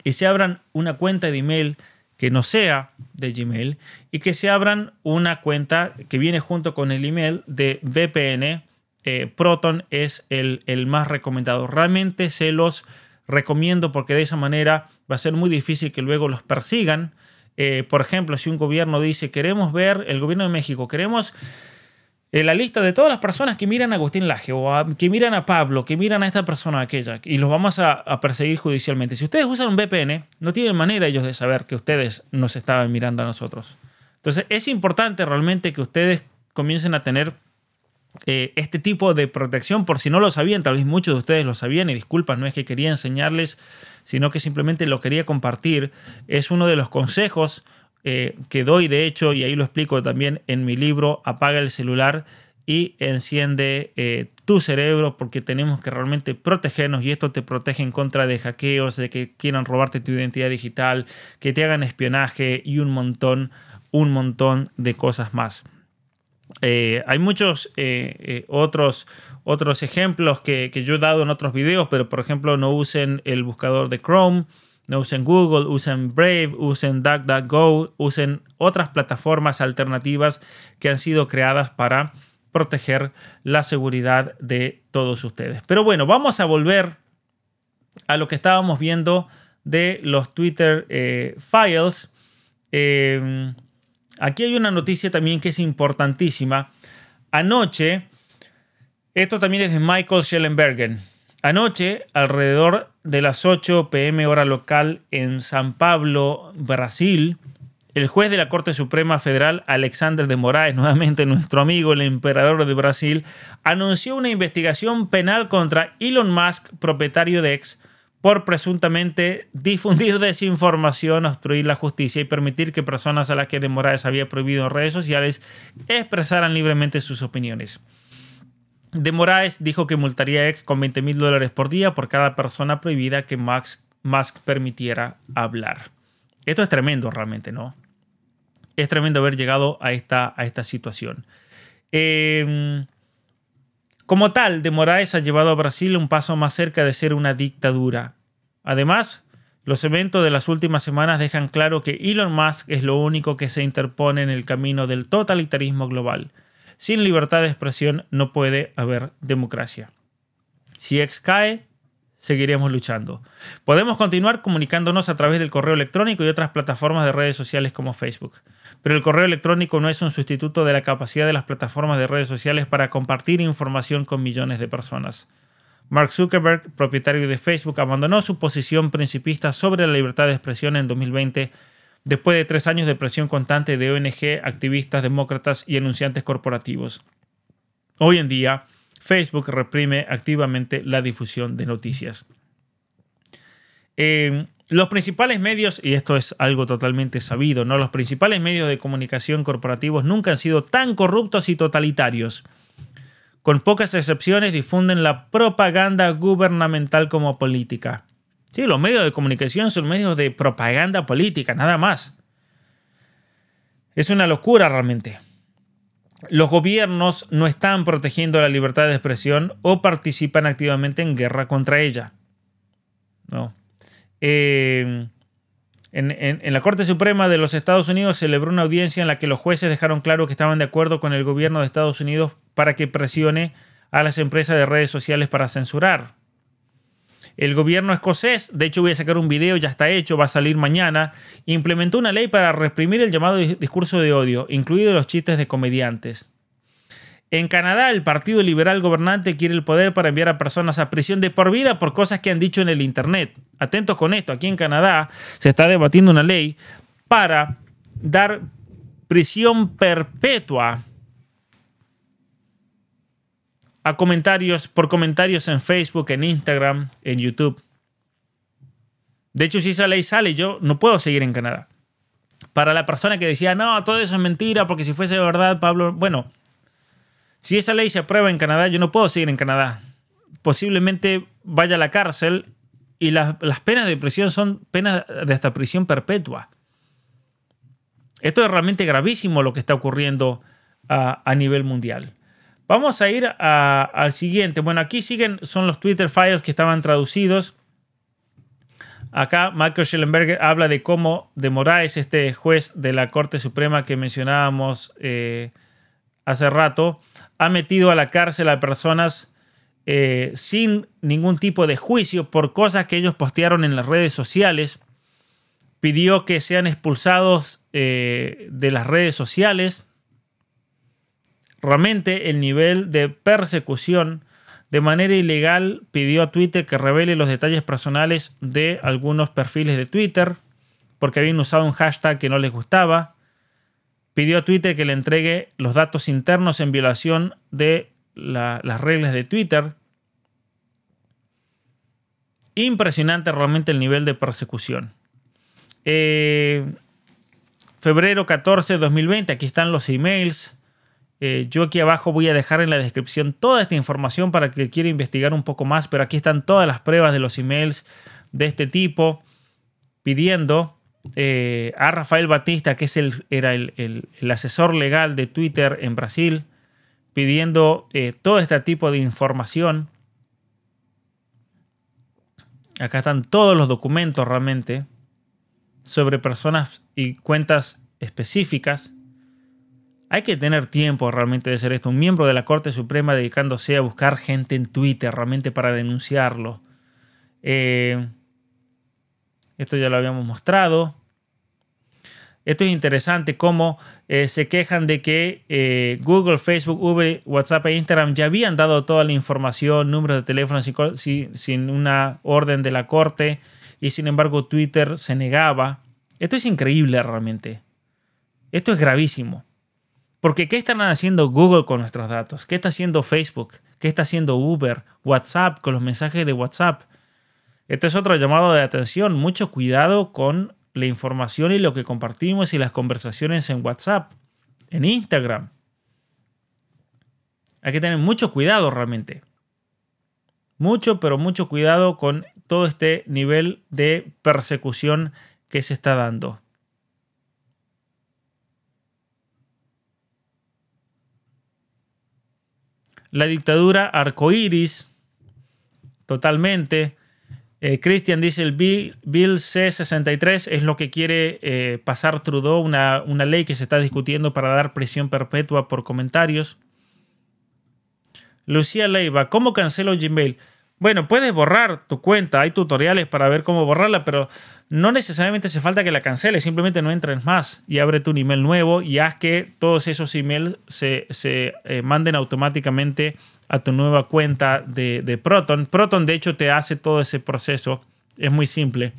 y se abran una cuenta de email que no sea de Gmail y que se abran una cuenta que viene junto con el email de VPN. Eh, Proton es el, más recomendado. Realmente se los recomiendo porque de esa manera va a ser muy difícil que luego los persigan. Eh, por ejemplo, si un gobierno dice, queremos ver, el gobierno de México, queremos la lista de todas las personas que miran a Agustín Laje o que miran a Pablo, que miran a esta persona aquella, y los vamos a, perseguir judicialmente. Si ustedes usan un VPN, no tienen manera ellos de saber que ustedes nos estaban mirando a nosotros. Entonces es importante realmente que ustedes comiencen a tener eh, este tipo de protección por si no lo sabían, tal vez muchos de ustedes lo sabían y disculpas, no es que quería enseñarles, sino que simplemente lo quería compartir. Es uno de los consejos eh, que doy, de hecho, y ahí lo explico también en mi libro, Apaga el celular y enciende eh, tu cerebro porque tenemos que realmente protegernos y esto te protege en contra de hackeos, de que quieran robarte tu identidad digital, que te hagan espionaje y un montón, un montón de cosas más. Eh, hay muchos otros, otros ejemplos que, que, yo he dado en otros videos, pero por ejemplo no usen el buscador de Chrome, no usen Google, usen Brave, usen DuckDuckGo, usen otras plataformas alternativas que han sido creadas para proteger la seguridad de todos ustedes. Pero bueno, vamos a volver a lo que estábamos viendo de los Twitter eh, Files. Em, aquí hay una noticia también que es importantísima. Anoche, esto también es de Michael Schellenbergen. Anoche, alrededor de las 8 pm hora local en San Pablo, Brasil, el juez de la Corte Suprema Federal, Alexander de Moraes, nuevamente nuestro amigo, el emperador de Brasil, anunció una investigación penal contra Elon Musk, propietario de X, por presuntamente difundir desinformación, obstruir la justicia y permitir que personas a las que de Moraes había prohibido en redes sociales expresaran libremente sus opiniones de Moraes dijo que multaría a X con 20 mil dólares por día por cada persona prohibida que Max, Musk permitiera hablar. Esto es tremendo realmente, ¿no? Es tremendo haber llegado a esta, situación. Em, como tal, de Moraes ha llevado a Brasil un paso más cerca de ser una dictadura. Además, los eventos de las últimas semanas dejan claro que Elon Musk es lo único que se interpone en el camino del totalitarismo global. Sin libertad de expresión no puede haber democracia. Si X cae, seguiremos luchando. Podemos continuar comunicándonos a través del correo electrónico y otras plataformas de redes sociales como Facebook, pero el correo electrónico no es un sustituto de la capacidad de las plataformas de redes sociales para compartir información con millones de personas. Mark Zuckerberg, propietario de Facebook, abandonó su posición principista sobre la libertad de expresión en 2020 después de tres años de presión constante de ONG, activistas, demócratas y anunciantes corporativos. Hoy en día, Facebook reprime activamente la difusión de noticias. Em, los principales medios, y esto es algo totalmente sabido, ¿no? Los principales medios de comunicación corporativos nunca han sido tan corruptos y totalitarios. Con pocas excepciones difunden la propaganda gubernamental como política. Sí, los medios de comunicación son medios de propaganda política, nada más. Es una locura realmente. Los gobiernos no están protegiendo la libertad de expresión o participan activamente en guerra contra ella. No. Eh, en, la Corte Suprema de los Estados Unidos celebró una audiencia en la que los jueces dejaron claro que estaban de acuerdo con el gobierno de Estados Unidos para que presione a las empresas de redes sociales para censurar. El gobierno escocés, de hecho voy a sacar un video, ya está hecho, va a salir mañana, implementó una ley para reprimir el llamado discurso de odio, incluidos los chistes de comediantes. En Canadá, el Partido Liberal gobernante quiere el poder para enviar a personas a prisión de por vida por cosas que han dicho en el Internet. Atentos con esto, aquí en Canadá se está debatiendo una ley para dar prisión perpetua comentarios, por comentarios en Facebook, en Instagram, en YouTube. De hecho, si esa ley sale, yo no puedo seguir en Canadá. Para la persona que decía, no, todo eso es mentira, porque si fuese verdad, Pablo, bueno, si esa ley se aprueba en Canadá, yo no puedo seguir en Canadá. Posiblemente vaya a la cárcel y las, penas de prisión son penas de hasta prisión perpetua. Esto es realmente gravísimo lo que está ocurriendo a nivel mundial. Vamos a ir al siguiente. Bueno, aquí siguen, son los Twitter files que estaban traducidos. Acá Michael Schellenberger habla de cómo de Moraes, este juez de la Corte Suprema que mencionábamos eh, hace rato, ha metido a la cárcel a personas eh, sin ningún tipo de juicio por cosas que ellos postearon en las redes sociales. Pidió que sean expulsados eh, de las redes sociales Realmente el nivel de persecución de manera ilegal pidió a Twitter que revele los detalles personales de algunos perfiles de Twitter porque habían usado un hashtag que no les gustaba. Pidió a Twitter que le entregue los datos internos en violación de las reglas de Twitter. Impresionante realmente el nivel de persecución. Eh, febrero 14 de 2020, aquí están los emails eh, yo aquí abajo voy a dejar en la descripción toda esta información para que quiera investigar un poco más, pero aquí están todas las pruebas de los emails de este tipo pidiendo eh, a Rafael Batista, que es el, era el, asesor legal de Twitter en Brasil, pidiendo eh, todo este tipo de información. Acá están todos los documentos realmente sobre personas y cuentas específicas. Hay que tener tiempo realmente de ser esto. Un miembro de la Corte Suprema dedicándose a buscar gente en Twitter realmente para denunciarlo. Eh, esto ya lo habíamos mostrado. Esto es interesante cómo eh, se quejan de que eh, Google, Facebook, Uber, WhatsApp e Instagram ya habían dado toda la información, números de teléfono sin una orden de la corte y sin embargo Twitter se negaba. Esto es increíble realmente. Esto es gravísimo. Porque ¿qué están haciendo Google con nuestros datos? ¿Qué está haciendo Facebook? ¿Qué está haciendo Uber? WhatsApp con los mensajes de WhatsApp. Este es otro llamado de atención. Mucho cuidado con la información y lo que compartimos y las conversaciones en WhatsApp, en Instagram. Hay que tener mucho cuidado realmente. Mucho, pero mucho cuidado con todo este nivel de persecución que se está dando. la dictadura arcoíris, totalmente. Eh, Christian dice el Bill, C-63 es lo que quiere eh, pasar Trudeau, una, ley que se está discutiendo para dar prisión perpetua por comentarios. Lucía Leiva, ¿cómo cancelo Gmail? Bueno, puedes borrar tu cuenta, hay tutoriales para ver cómo borrarla, pero no necesariamente hace falta que la canceles, simplemente no entres más y abre tu email nuevo y haz que todos esos emails se, eh, manden automáticamente a tu nueva cuenta de, de, Proton. Proton, de hecho, te hace todo ese proceso, es muy simple,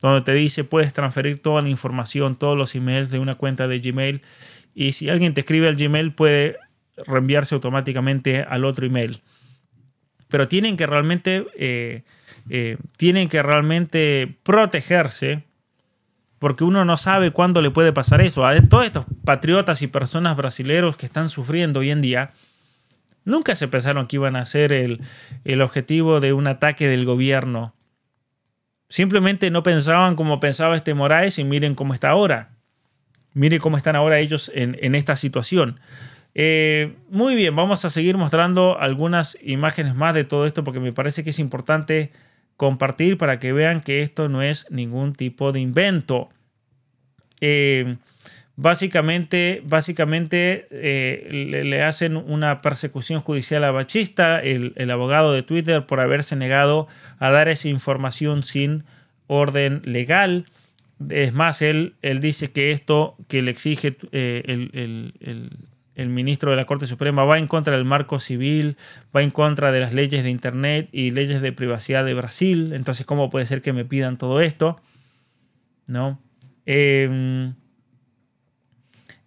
donde te dice puedes transferir toda la información, todos los emails de una cuenta de Gmail y si alguien te escribe al Gmail puede reenviarse automáticamente al otro email pero tienen que realmente, eh, eh, tienen que realmente protegerse porque uno no sabe cuándo le puede pasar eso. A todos estos patriotas y personas brasileros que están sufriendo hoy en día, nunca se pensaron que iban a ser el, objetivo de un ataque del gobierno. Simplemente no pensaban como pensaba este Moraes y miren cómo está ahora. Miren cómo están ahora ellos en, en esta situación. Eh, muy bien, vamos a seguir mostrando algunas imágenes más de todo esto porque me parece que es importante compartir para que vean que esto no es ningún tipo de invento. Eh, básicamente, básicamente eh, le, hacen una persecución judicial a Bachista, el, abogado de Twitter, por haberse negado a dar esa información sin orden legal. Es más, él, él dice que esto que le exige el, el ministro de la Corte Suprema, va en contra del marco civil, va en contra de las leyes de Internet y leyes de privacidad de Brasil. Entonces, ¿cómo puede ser que me pidan todo esto? ¿No? Em,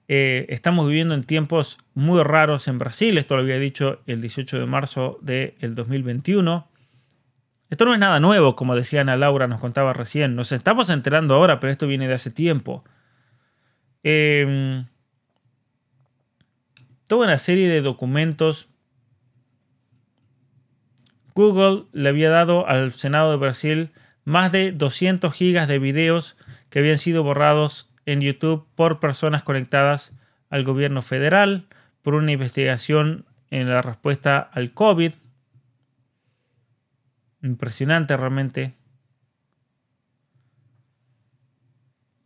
eh, estamos viviendo en tiempos muy raros en Brasil. Esto lo había dicho el 18 de marzo del 2021. Esto no es nada nuevo, como decía Ana Laura, nos contaba recién. Nos estamos enterando ahora, pero esto viene de hace tiempo. Em, una serie de documentos. Google le había dado al Senado de Brasil más de 200 gigas de videos que habían sido borrados en YouTube por personas conectadas al gobierno federal por una investigación en la respuesta al COVID. Impresionante realmente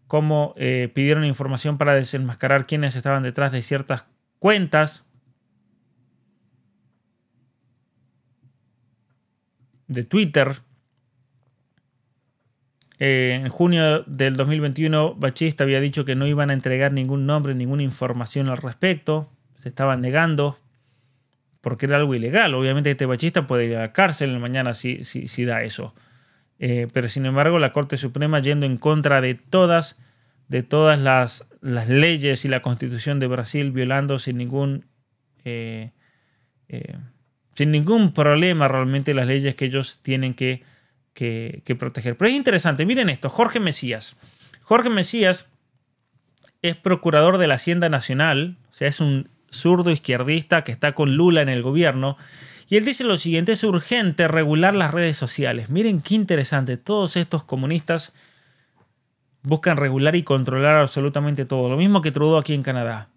cómo eh, pidieron información para desenmascarar quiénes estaban detrás de ciertas cuentas de Twitter. Eh, en junio del 2021, Bachista había dicho que no iban a entregar ningún nombre, ninguna información al respecto. Se estaban negando porque era algo ilegal. Obviamente este Bachista puede ir a la cárcel mañana si, si, si da eso. Eh, pero sin embargo, la Corte Suprema, yendo en contra de todas de todas las, leyes y la constitución de Brasil violando sin ningún, eh, eh, sin ningún problema realmente las leyes que ellos tienen que, que proteger. Pero es interesante, miren esto, Jorge Mesías. Jorge Mesías es procurador de la Hacienda Nacional, o sea, es un zurdo izquierdista que está con Lula en el gobierno. Y él dice lo siguiente, es urgente regular las redes sociales. Miren qué interesante, todos estos comunistas buscan regular y controlar absolutamente todo. Lo mismo que Trudeau aquí en Canadá.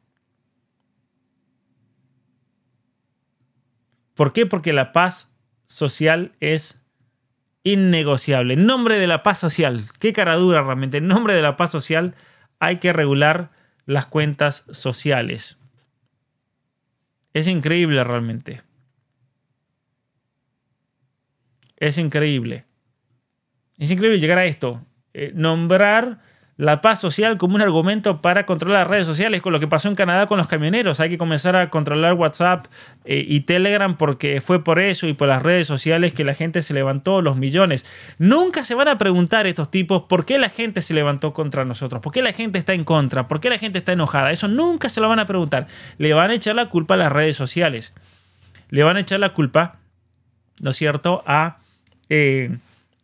¿Por qué? Porque la paz social es innegociable. En nombre de la paz social, qué cara dura realmente, en nombre de la paz social hay que regular las cuentas sociales. Es increíble realmente. Es increíble. Es increíble llegar a esto. Eh, nombrar la paz social como un argumento para controlar las redes sociales, con lo que pasó en Canadá con los camioneros. Hay que comenzar a controlar WhatsApp eh, y Telegram porque fue por eso y por las redes sociales que la gente se levantó, los millones. Nunca se van a preguntar estos tipos por qué la gente se levantó contra nosotros, por qué la gente está en contra, por qué la gente está enojada. Eso nunca se lo van a preguntar. Le van a echar la culpa a las redes sociales. Le van a echar la culpa, ¿no es cierto?, a, eh,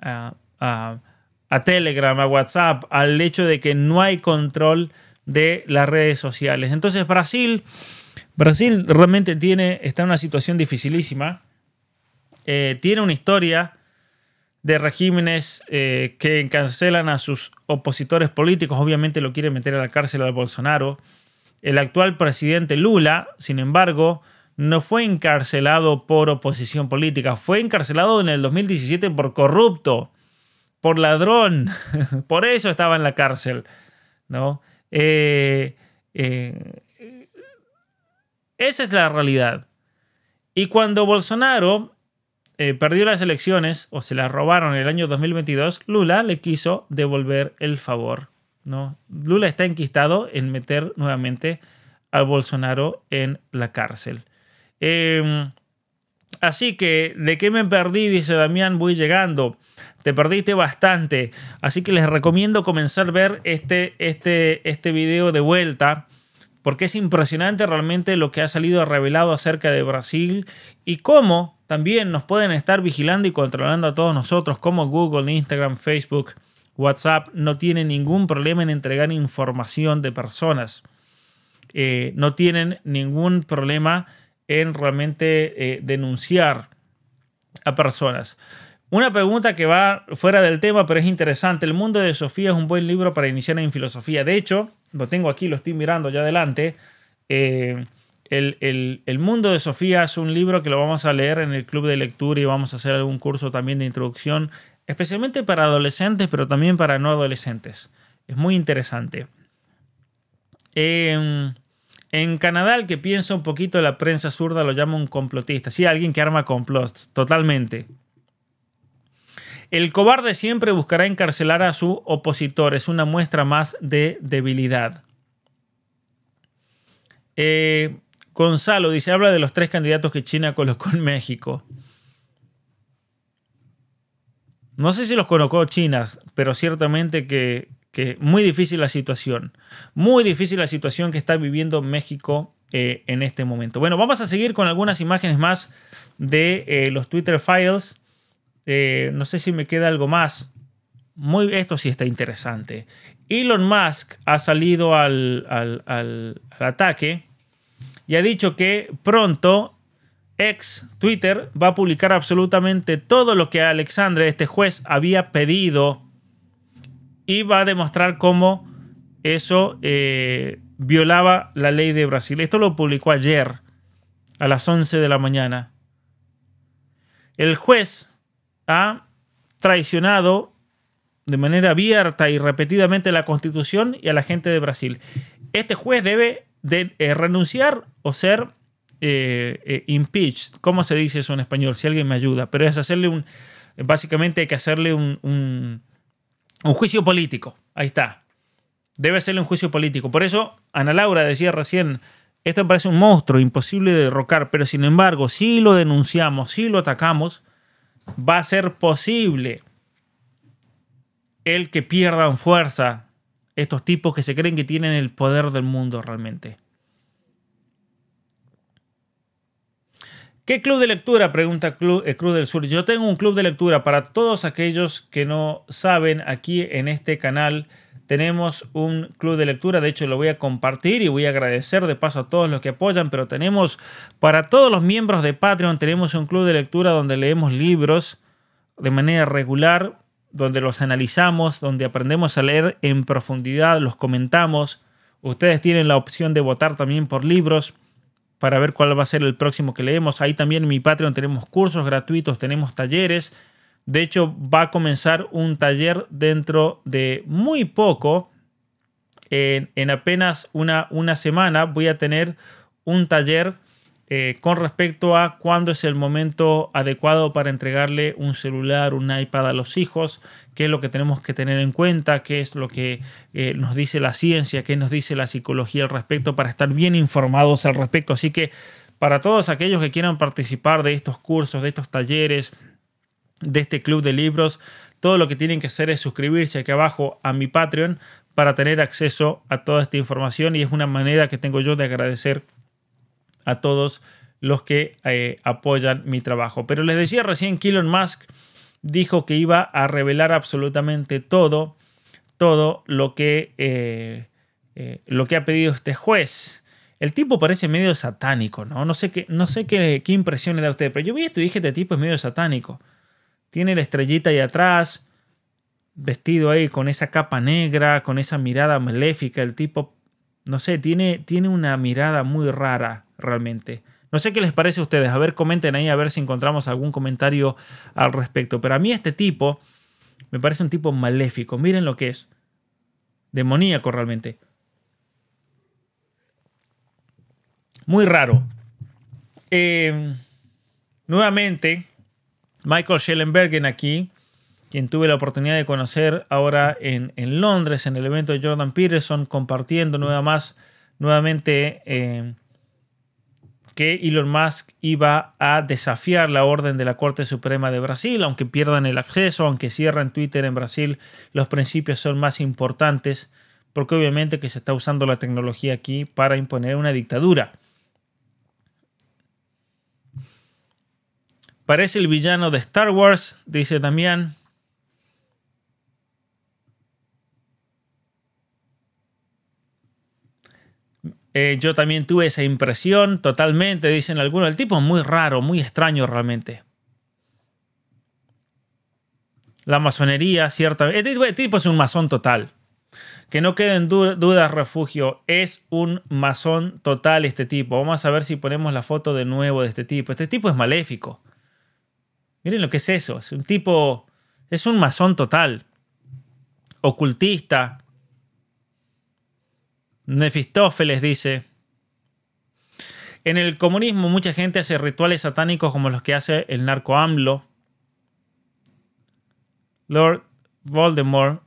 a a Telegram, a WhatsApp, al hecho de que no hay control de las redes sociales. Entonces Brasil, Brasil realmente tiene, está en una situación dificilísima. Eh, tiene una historia de regímenes eh, que encarcelan a sus opositores políticos. Obviamente lo quieren meter a la cárcel al Bolsonaro. El actual presidente Lula, sin embargo, no fue encarcelado por oposición política. Fue encarcelado en el 2017 por corrupto por ladrón, por eso estaba en la cárcel, ¿no? Eh, eh, esa es la realidad. Y cuando Bolsonaro eh, perdió las elecciones o se las robaron en el año 2022, Lula le quiso devolver el favor. ¿no? Lula está enquistado en meter nuevamente a Bolsonaro en la cárcel. Em, así que, ¿de qué me perdí? Dice Damián, voy llegando te perdiste bastante. Así que les recomiendo comenzar a ver este, este, este video de vuelta porque es impresionante realmente lo que ha salido revelado acerca de Brasil y cómo también nos pueden estar vigilando y controlando a todos nosotros, como Google, Instagram, Facebook, WhatsApp, no tienen ningún problema en entregar información de personas. Eh, no tienen ningún problema en realmente eh, denunciar a personas. Una pregunta que va fuera del tema, pero es interesante. El mundo de Sofía es un buen libro para iniciar en filosofía. De hecho, lo tengo aquí, lo estoy mirando ya adelante. Eh, el, mundo de Sofía es un libro que lo vamos a leer en el club de lectura y vamos a hacer algún curso también de introducción, especialmente para adolescentes, pero también para no adolescentes. Es muy interesante. Em, en Canadá, el que piensa un poquito la prensa zurda lo llama un complotista. Sí, alguien que arma complots, totalmente. El cobarde siempre buscará encarcelar a su opositor. Es una muestra más de debilidad. Eh, Gonzalo dice, habla de los tres candidatos que China colocó en México. No sé si los colocó China, pero ciertamente que, muy difícil la situación. Muy difícil la situación que está viviendo México eh, en este momento. Bueno, vamos a seguir con algunas imágenes más de eh, los Twitter Files. Eh, no sé si me queda algo más. Muy, esto sí está interesante. Elon Musk ha salido al, ataque y ha dicho que pronto ex Twitter va a publicar absolutamente todo lo que Alexandre, este juez, había pedido y va a demostrar cómo eso eh, violaba la ley de Brasil. Esto lo publicó ayer a las 11 de la mañana. El juez ha traicionado de manera abierta y repetidamente la constitución y a la gente de Brasil. Este juez debe de, eh, renunciar o ser eh, eh, impeached. ¿Cómo se dice eso en español? Si alguien me ayuda. Pero es hacerle un... Básicamente hay que hacerle un, un juicio político. Ahí está. Debe hacerle un juicio político. Por eso Ana Laura decía recién, esto parece un monstruo, imposible de derrocar, pero sin embargo, si lo denunciamos, si lo atacamos, va a ser posible el que pierdan fuerza estos tipos que se creen que tienen el poder del mundo realmente. ¿Qué club de lectura? Pregunta Club, el eh, club del Sur. Yo tengo un club de lectura para todos aquellos que no saben aquí en este canal tenemos un club de lectura, de hecho lo voy a compartir y voy a agradecer de paso a todos los que apoyan, pero tenemos para todos los miembros de Patreon, tenemos un club de lectura donde leemos libros de manera regular, donde los analizamos, donde aprendemos a leer en profundidad, los comentamos. Ustedes tienen la opción de votar también por libros para ver cuál va a ser el próximo que leemos. Ahí también en mi Patreon tenemos cursos gratuitos, tenemos talleres de hecho, va a comenzar un taller dentro de muy poco. En, apenas una, una, semana voy a tener un taller eh, con respecto a cuándo es el momento adecuado para entregarle un celular, un iPad a los hijos, qué es lo que tenemos que tener en cuenta, qué es lo que eh, nos dice la ciencia, qué nos dice la psicología al respecto, para estar bien informados al respecto. Así que para todos aquellos que quieran participar de estos cursos, de estos talleres, de este club de libros, todo lo que tienen que hacer es suscribirse aquí abajo a mi Patreon para tener acceso a toda esta información y es una manera que tengo yo de agradecer a todos los que eh, apoyan mi trabajo. Pero les decía recién Elon Musk dijo que iba a revelar absolutamente todo, todo lo que, eh, eh, lo que ha pedido este juez. El tipo parece medio satánico, ¿no? No sé, qué, no sé qué, qué impresión le da a usted, pero yo vi esto y dije, este tipo es medio satánico. Tiene la estrellita ahí atrás, vestido ahí con esa capa negra, con esa mirada maléfica. El tipo, no sé, tiene, tiene una mirada muy rara realmente. No sé qué les parece a ustedes. A ver, comenten ahí a ver si encontramos algún comentario al respecto. Pero a mí este tipo me parece un tipo maléfico. Miren lo que es. Demoníaco realmente. Muy raro. Eh, nuevamente, Michael Schellenbergen aquí, quien tuve la oportunidad de conocer ahora en, Londres, en el evento de Jordan Peterson, compartiendo nuevamente eh, que Elon Musk iba a desafiar la orden de la Corte Suprema de Brasil, aunque pierdan el acceso, aunque cierren Twitter en Brasil, los principios son más importantes, porque obviamente que se está usando la tecnología aquí para imponer una dictadura. Parece el villano de Star Wars, dice Damián. Eh, yo también tuve esa impresión totalmente, dicen algunos. El tipo es muy raro, muy extraño realmente. La masonería, ciertamente. El tipo es un masón total. Que no queden dudas, refugio. Es un masón total este tipo. Vamos a ver si ponemos la foto de nuevo de este tipo. Este tipo es maléfico. Miren lo que es eso. Es un tipo, es un masón total, ocultista. Nefistófeles dice. En el comunismo mucha gente hace rituales satánicos como los que hace el narco AMLO. Lord Voldemort.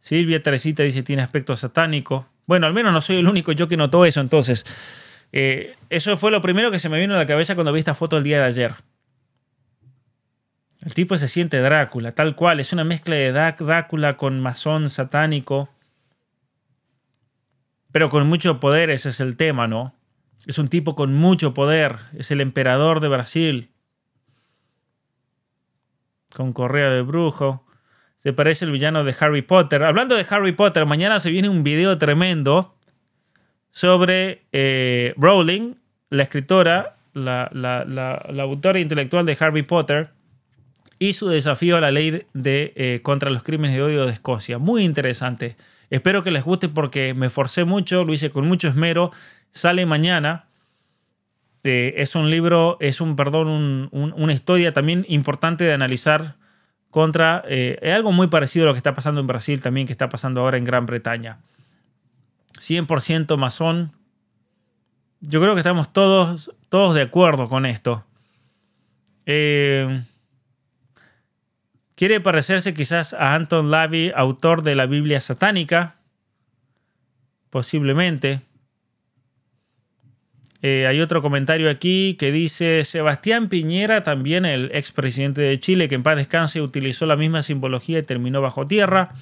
Silvia Teresita dice tiene aspecto satánico. Bueno, al menos no soy el único yo que notó eso entonces. Eh, eso fue lo primero que se me vino a la cabeza cuando vi esta foto el día de ayer. El tipo se siente Drácula, tal cual. Es una mezcla de Drácula con masón satánico. Pero con mucho poder, ese es el tema, ¿no? Es un tipo con mucho poder. Es el emperador de Brasil. Con correa de brujo. Se parece el villano de Harry Potter. Hablando de Harry Potter, mañana se viene un video tremendo sobre eh, Rowling, la escritora, la, la autora intelectual de Harry Potter y su desafío a la ley de, eh, contra los crímenes de odio de Escocia. Muy interesante. Espero que les guste porque me forcé mucho, lo hice con mucho esmero. Sale mañana. Eh, es un libro, es un, perdón, una historia también importante de analizar contra eh, es algo muy parecido a lo que está pasando en Brasil también, que está pasando ahora en Gran Bretaña. 100% masón. Yo creo que estamos todos, todos de acuerdo con esto. Eh, Quiere parecerse quizás a Anton Lavi, autor de la Biblia satánica, posiblemente. Eh, hay otro comentario aquí que dice, Sebastián Piñera, también el expresidente de Chile, que en paz descanse, utilizó la misma simbología y terminó bajo tierra.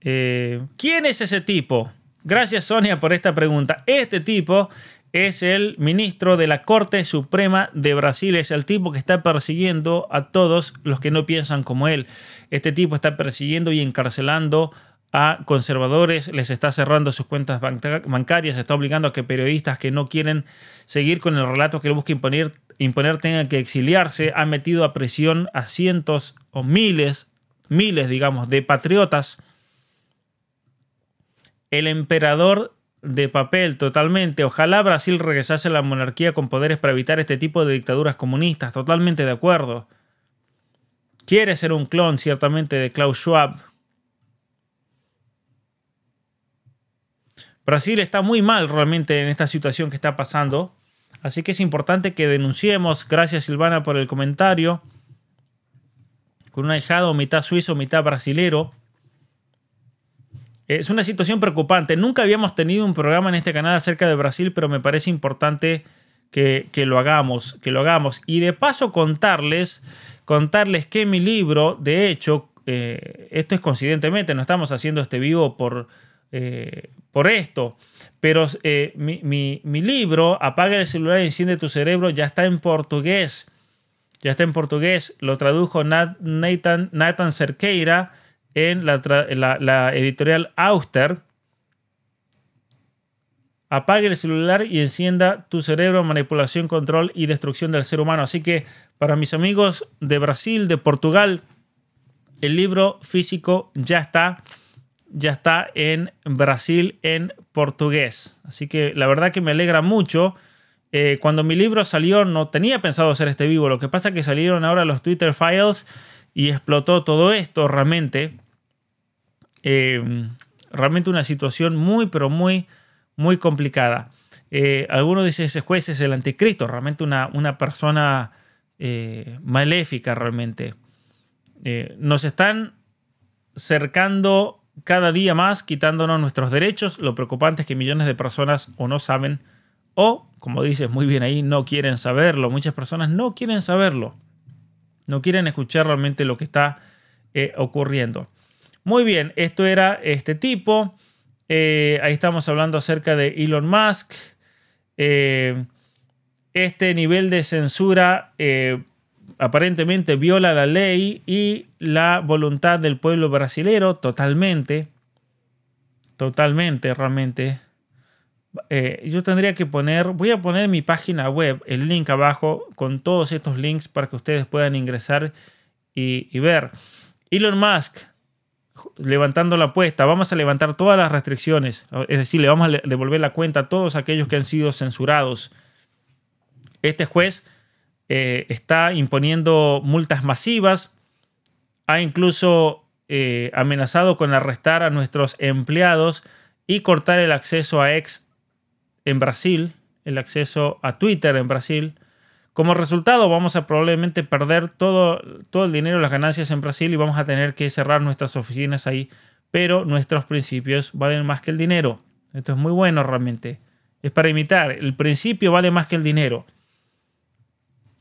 Eh, ¿Quién es ese tipo? Gracias Sonia por esta pregunta. Este tipo es el ministro de la Corte Suprema de Brasil. Es el tipo que está persiguiendo a todos los que no piensan como él. Este tipo está persiguiendo y encarcelando a conservadores, les está cerrando sus cuentas bancarias, está obligando a que periodistas que no quieren seguir con el relato que él busca imponer, imponer tengan que exiliarse, ha metido a prisión a cientos o miles, miles, digamos, de patriotas. El emperador de papel totalmente. Ojalá Brasil regresase a la monarquía con poderes para evitar este tipo de dictaduras comunistas. Totalmente de acuerdo. Quiere ser un clon, ciertamente, de Klaus Schwab. Brasil está muy mal realmente en esta situación que está pasando. Así que es importante que denunciemos. Gracias Silvana por el comentario. Con un ahijado mitad suizo, mitad brasilero. Es una situación preocupante. Nunca habíamos tenido un programa en este canal acerca de Brasil, pero me parece importante que, lo hagamos, que lo hagamos. Y de paso contarles, contarles que mi libro, de hecho, eh, esto es coincidentemente, no estamos haciendo este vivo por, eh, por esto, pero eh, mi, libro, Apaga el celular y enciende tu cerebro, ya está en portugués. Ya está en portugués, lo tradujo Nathan, Nathan Cerqueira en la, editorial Auster. Apague el celular y encienda tu cerebro, manipulación, control y destrucción del ser humano. Así que para mis amigos de Brasil, de Portugal, el libro físico ya está, ya está en Brasil en portugués. Así que la verdad que me alegra mucho. Eh, cuando mi libro salió no tenía pensado hacer este vivo. Lo que pasa es que salieron ahora los Twitter Files y explotó todo esto realmente. Em, realmente una situación muy, pero muy, muy complicada. Eh, algunos dicen ese juez es el anticristo, realmente una, una persona eh, maléfica realmente. Eh, nos están cercando cada día más, quitándonos nuestros derechos. Lo preocupante es que millones de personas o no saben o, como dices muy bien ahí, no quieren saberlo. Muchas personas no quieren saberlo. No quieren escuchar realmente lo que está ocurriendo. Muy bien, esto era este tipo. Eh, ahí estamos hablando acerca de Elon Musk. Eh, este nivel de censura eh, aparentemente viola la ley y la voluntad del pueblo brasilero totalmente. Totalmente, realmente. yo tendría que poner, voy a poner mi página web, el link abajo, con todos estos links para que ustedes puedan ingresar y ver. Elon Musk levantando la apuesta, vamos a levantar todas las restricciones, es decir, le vamos a devolver la cuenta a todos aquellos que han sido censurados. Este juez eh, está imponiendo multas masivas, ha incluso eh, amenazado con arrestar a nuestros empleados y cortar el acceso a ex en Brasil, el acceso a Twitter en Brasil. Como resultado, vamos a probablemente perder todo, todo el dinero, las ganancias en Brasil y vamos a tener que cerrar nuestras oficinas ahí. Pero nuestros principios valen más que el dinero. Esto es muy bueno realmente. Es para imitar. El principio vale más que el dinero.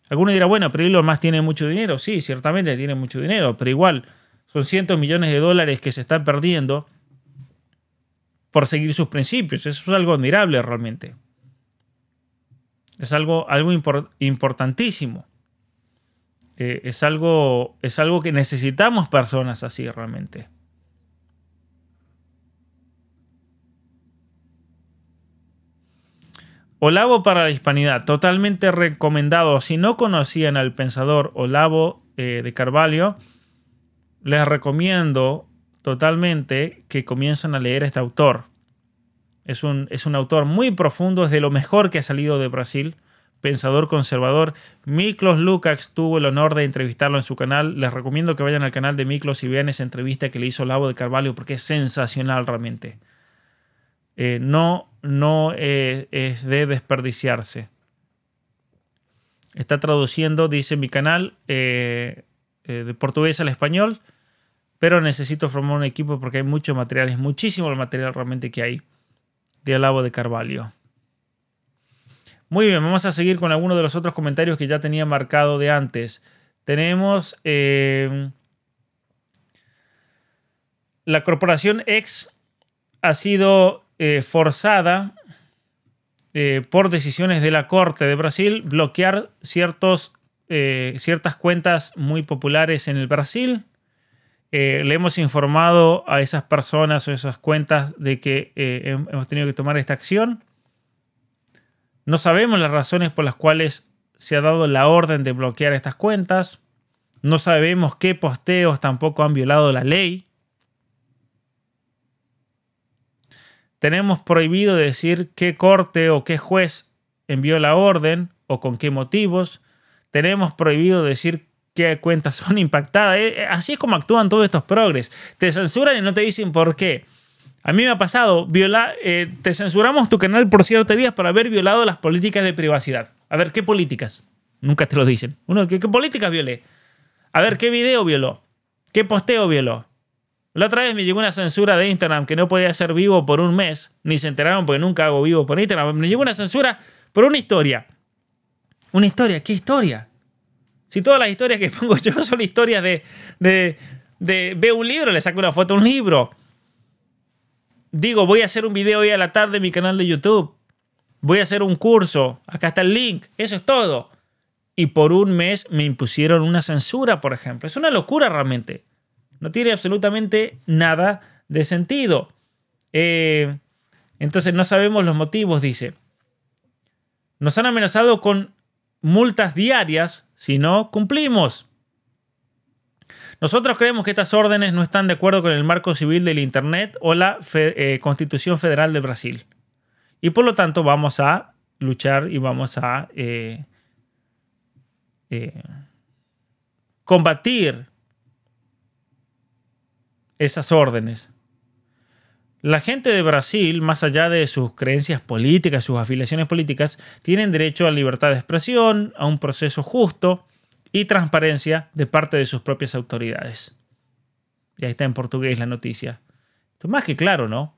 Algunos dirán, bueno, pero Elon más tiene mucho dinero. Sí, ciertamente tiene mucho dinero, pero igual son cientos millones de dólares que se están perdiendo por seguir sus principios. Eso es algo admirable realmente. Es algo, algo importantísimo. Eh, es, algo, es algo que necesitamos personas así realmente. Olavo para la Hispanidad, totalmente recomendado. Si no conocían al pensador Olavo eh, de Carvalho, les recomiendo totalmente que comiencen a leer a este autor. Es un, es un autor muy profundo, es de lo mejor que ha salido de Brasil pensador conservador. Miklos Lukács tuvo el honor de entrevistarlo en su canal. Les recomiendo que vayan al canal de Miklos y vean esa entrevista que le hizo Lavo de Carvalho porque es sensacional realmente. Eh, no no eh, es de desperdiciarse. Está traduciendo, dice mi canal, eh, de portugués al español, pero necesito formar un equipo porque hay mucho material, es muchísimo el material realmente que hay de Alabo de Carvalho. Muy bien, vamos a seguir con algunos de los otros comentarios que ya tenía marcado de antes. Tenemos eh, la corporación X ha sido eh, forzada eh, por decisiones de la Corte de Brasil bloquear ciertos, ciertas cuentas muy populares en el Brasil. Eh, le hemos informado a esas personas o esas cuentas de que eh, hemos tenido que tomar esta acción. No sabemos las razones por las cuales se ha dado la orden de bloquear estas cuentas. No sabemos qué posteos tampoco han violado la ley. Tenemos prohibido decir qué corte o qué juez envió la orden o con qué motivos. Tenemos prohibido decir qué cuentas son impactadas. Eh, eh, así es como actúan todos estos progres. Te censuran y no te dicen por qué. A mí me ha pasado, viola, eh, te censuramos tu canal por cierto días por haber violado las políticas de privacidad. A ver, ¿qué políticas? Nunca te lo dicen. Uno, ¿qué, qué políticas violé? A ver, ¿qué video violó? ¿Qué posteo violó? La otra vez me llegó una censura de Instagram que no podía ser vivo por un mes. Ni se enteraron porque nunca hago vivo por Instagram. Me llegó una censura por una historia. ¿Una historia? ¿Qué historia? Si todas las historias que pongo yo son historias de, de, de ve un libro, le saco una foto a un libro. Digo, voy a hacer un video hoy a la tarde en mi canal de YouTube. Voy a hacer un curso. Acá está el link. Eso es todo. Y por un mes me impusieron una censura, por ejemplo. Es una locura realmente. No tiene absolutamente nada de sentido. Eh, entonces no sabemos los motivos, dice. Nos han amenazado con multas diarias si no cumplimos. Nosotros creemos que estas órdenes no están de acuerdo con el marco civil del Internet o la eh, Constitución Federal de Brasil. Y por lo tanto vamos a luchar y vamos a eh, eh, combatir esas órdenes. La gente de Brasil, más allá de sus creencias políticas, sus afiliaciones políticas, tienen derecho a libertad de expresión, a un proceso justo y transparencia de parte de sus propias autoridades. Y ahí está en portugués la noticia. Esto más que claro, ¿no?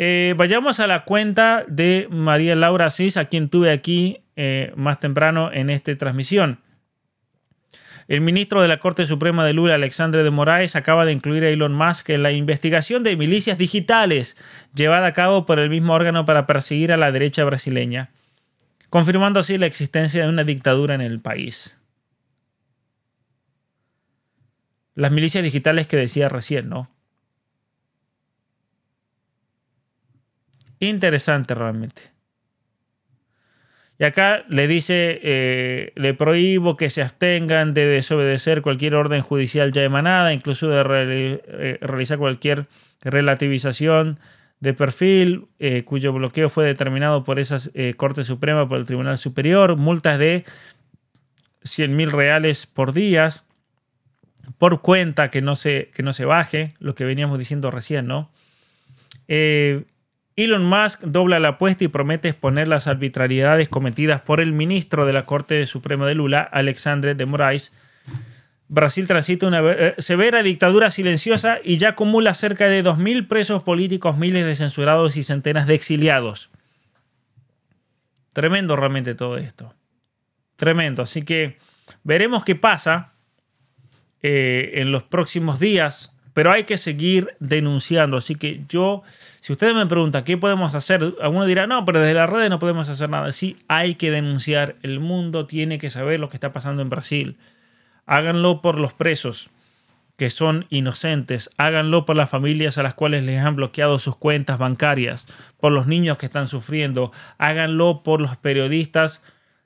Eh, vayamos a la cuenta de María Laura Sis, a quien tuve aquí eh, más temprano en esta transmisión. El ministro de la Corte Suprema de Lula, Alexandre de Moraes, acaba de incluir a Elon Musk en la investigación de milicias digitales llevada a cabo por el mismo órgano para perseguir a la derecha brasileña, confirmando así la existencia de una dictadura en el país. Las milicias digitales que decía recién, ¿no? Interesante realmente. Y acá le dice, eh, le prohíbo que se abstengan de desobedecer cualquier orden judicial ya emanada, incluso de eh, realizar cualquier relativización de perfil eh, cuyo bloqueo fue determinado por esa Corte Suprema, por el Tribunal Superior, multas de 100 mil reales por días, por cuenta que no, se, que no se baje, lo que veníamos diciendo recién, ¿no? Elon Musk dobla la apuesta y promete exponer las arbitrariedades cometidas por el ministro de la Corte Suprema de Lula, Alexandre de Moraes. Brasil transita una eh, severa dictadura silenciosa y ya acumula cerca de 2.000 presos políticos, miles de censurados y centenas de exiliados. Tremendo realmente todo esto. Tremendo. Así que veremos qué pasa eh, en los próximos días pero hay que seguir denunciando. Así que yo, si ustedes me preguntan qué podemos hacer, alguno dirá, no, pero desde las redes no podemos hacer nada. Sí, hay que denunciar. El mundo tiene que saber lo que está pasando en Brasil. Háganlo por los presos que son inocentes. Háganlo por las familias a las cuales les han bloqueado sus cuentas bancarias, por los niños que están sufriendo. Háganlo por los periodistas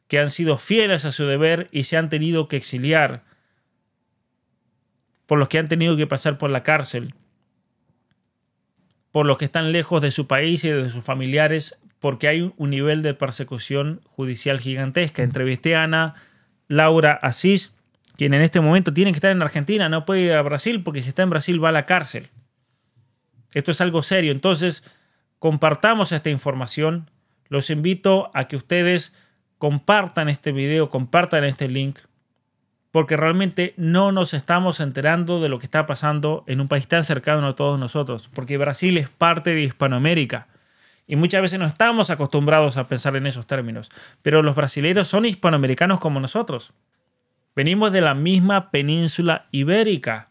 que han sido fieles a su deber y se han tenido que exiliar por los que han tenido que pasar por la cárcel, por los que están lejos de su país y de sus familiares, porque hay un nivel de persecución judicial gigantesca. Entrevisté a Ana Laura Asís, quien en este momento tiene que estar en Argentina, no puede ir a Brasil, porque si está en Brasil va a la cárcel. Esto es algo serio. Entonces, compartamos esta información. Los invito a que ustedes compartan este video, compartan este link, porque realmente no nos estamos enterando de lo que está pasando en un país tan cercano a todos nosotros, porque Brasil es parte de Hispanoamérica. Y muchas veces no estamos acostumbrados a pensar en esos términos, pero los brasileños son hispanoamericanos como nosotros. Venimos de la misma península ibérica.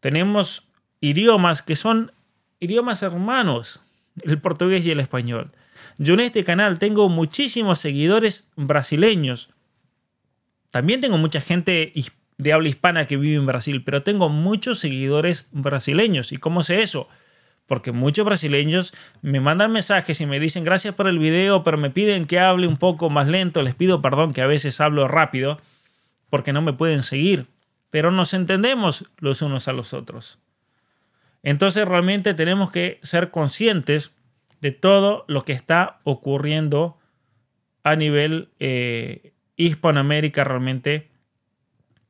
Tenemos idiomas que son idiomas hermanos, el portugués y el español. Yo en este canal tengo muchísimos seguidores brasileños, también tengo mucha gente de habla hispana que vive en Brasil, pero tengo muchos seguidores brasileños. ¿Y cómo sé eso? Porque muchos brasileños me mandan mensajes y me dicen gracias por el video, pero me piden que hable un poco más lento. Les pido perdón que a veces hablo rápido porque no me pueden seguir, pero nos entendemos los unos a los otros. Entonces realmente tenemos que ser conscientes de todo lo que está ocurriendo a nivel eh, Hispanoamérica realmente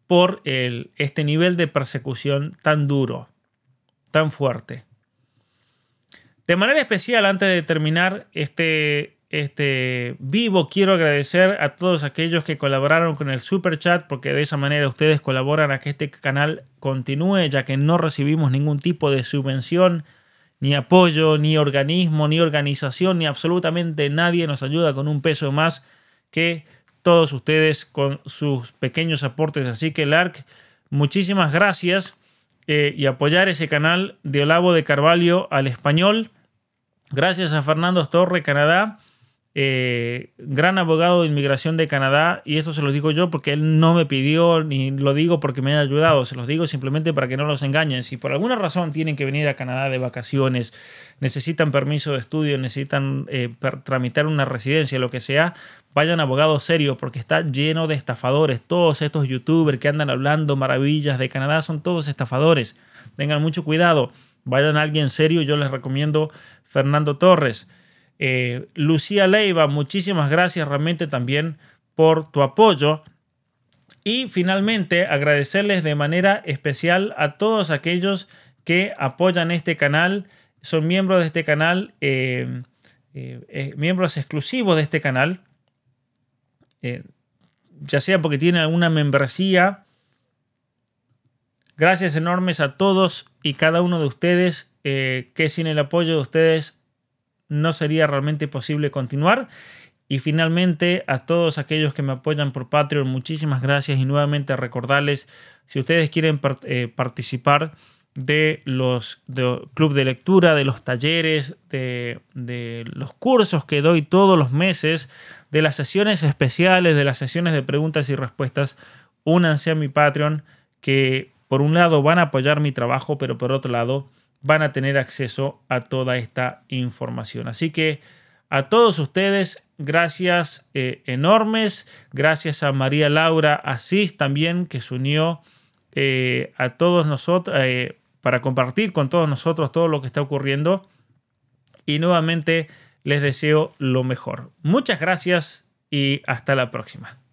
por el, este nivel de persecución tan duro, tan fuerte. De manera especial, antes de terminar este, este vivo, quiero agradecer a todos aquellos que colaboraron con el super chat, porque de esa manera ustedes colaboran a que este canal continúe, ya que no recibimos ningún tipo de subvención, ni apoyo, ni organismo, ni organización, ni absolutamente nadie nos ayuda con un peso más que todos ustedes con sus pequeños aportes. Así que, Lark, muchísimas gracias eh, y apoyar ese canal de Olavo de Carvalho al español. Gracias a Fernando Torre Canadá eh, gran abogado de inmigración de Canadá, y eso se lo digo yo porque él no me pidió, ni lo digo porque me ha ayudado, se los digo simplemente para que no los engañen. Si por alguna razón tienen que venir a Canadá de vacaciones, necesitan permiso de estudio, necesitan eh, tramitar una residencia, lo que sea, vayan abogados serios porque está lleno de estafadores. Todos estos youtubers que andan hablando maravillas de Canadá son todos estafadores. Tengan mucho cuidado, vayan a alguien serio, yo les recomiendo Fernando Torres. Eh, Lucía Leiva, muchísimas gracias realmente también por tu apoyo. Y finalmente agradecerles de manera especial a todos aquellos que apoyan este canal, son miembros de este canal, eh, eh, miembros exclusivos de este canal, ya sea porque tienen alguna membresía. Gracias enormes a todos y cada uno de ustedes, que sin el apoyo de ustedes no sería realmente posible continuar. Y finalmente, a todos aquellos que me apoyan por Patreon, muchísimas gracias y nuevamente recordarles, si ustedes quieren eh, participar de los de club de lectura, de los talleres, de, de los cursos que doy todos los meses, de las sesiones especiales, de las sesiones de preguntas y respuestas, únanse a mi Patreon, que por un lado van a apoyar mi trabajo, pero por otro lado van a tener acceso a toda esta información. Así que a todos ustedes, gracias eh, enormes, gracias a María Laura Asís también que se unió eh, a todos nosotros eh, para compartir con todos nosotros todo lo que está ocurriendo. Y nuevamente les deseo lo mejor. Muchas gracias y hasta la próxima.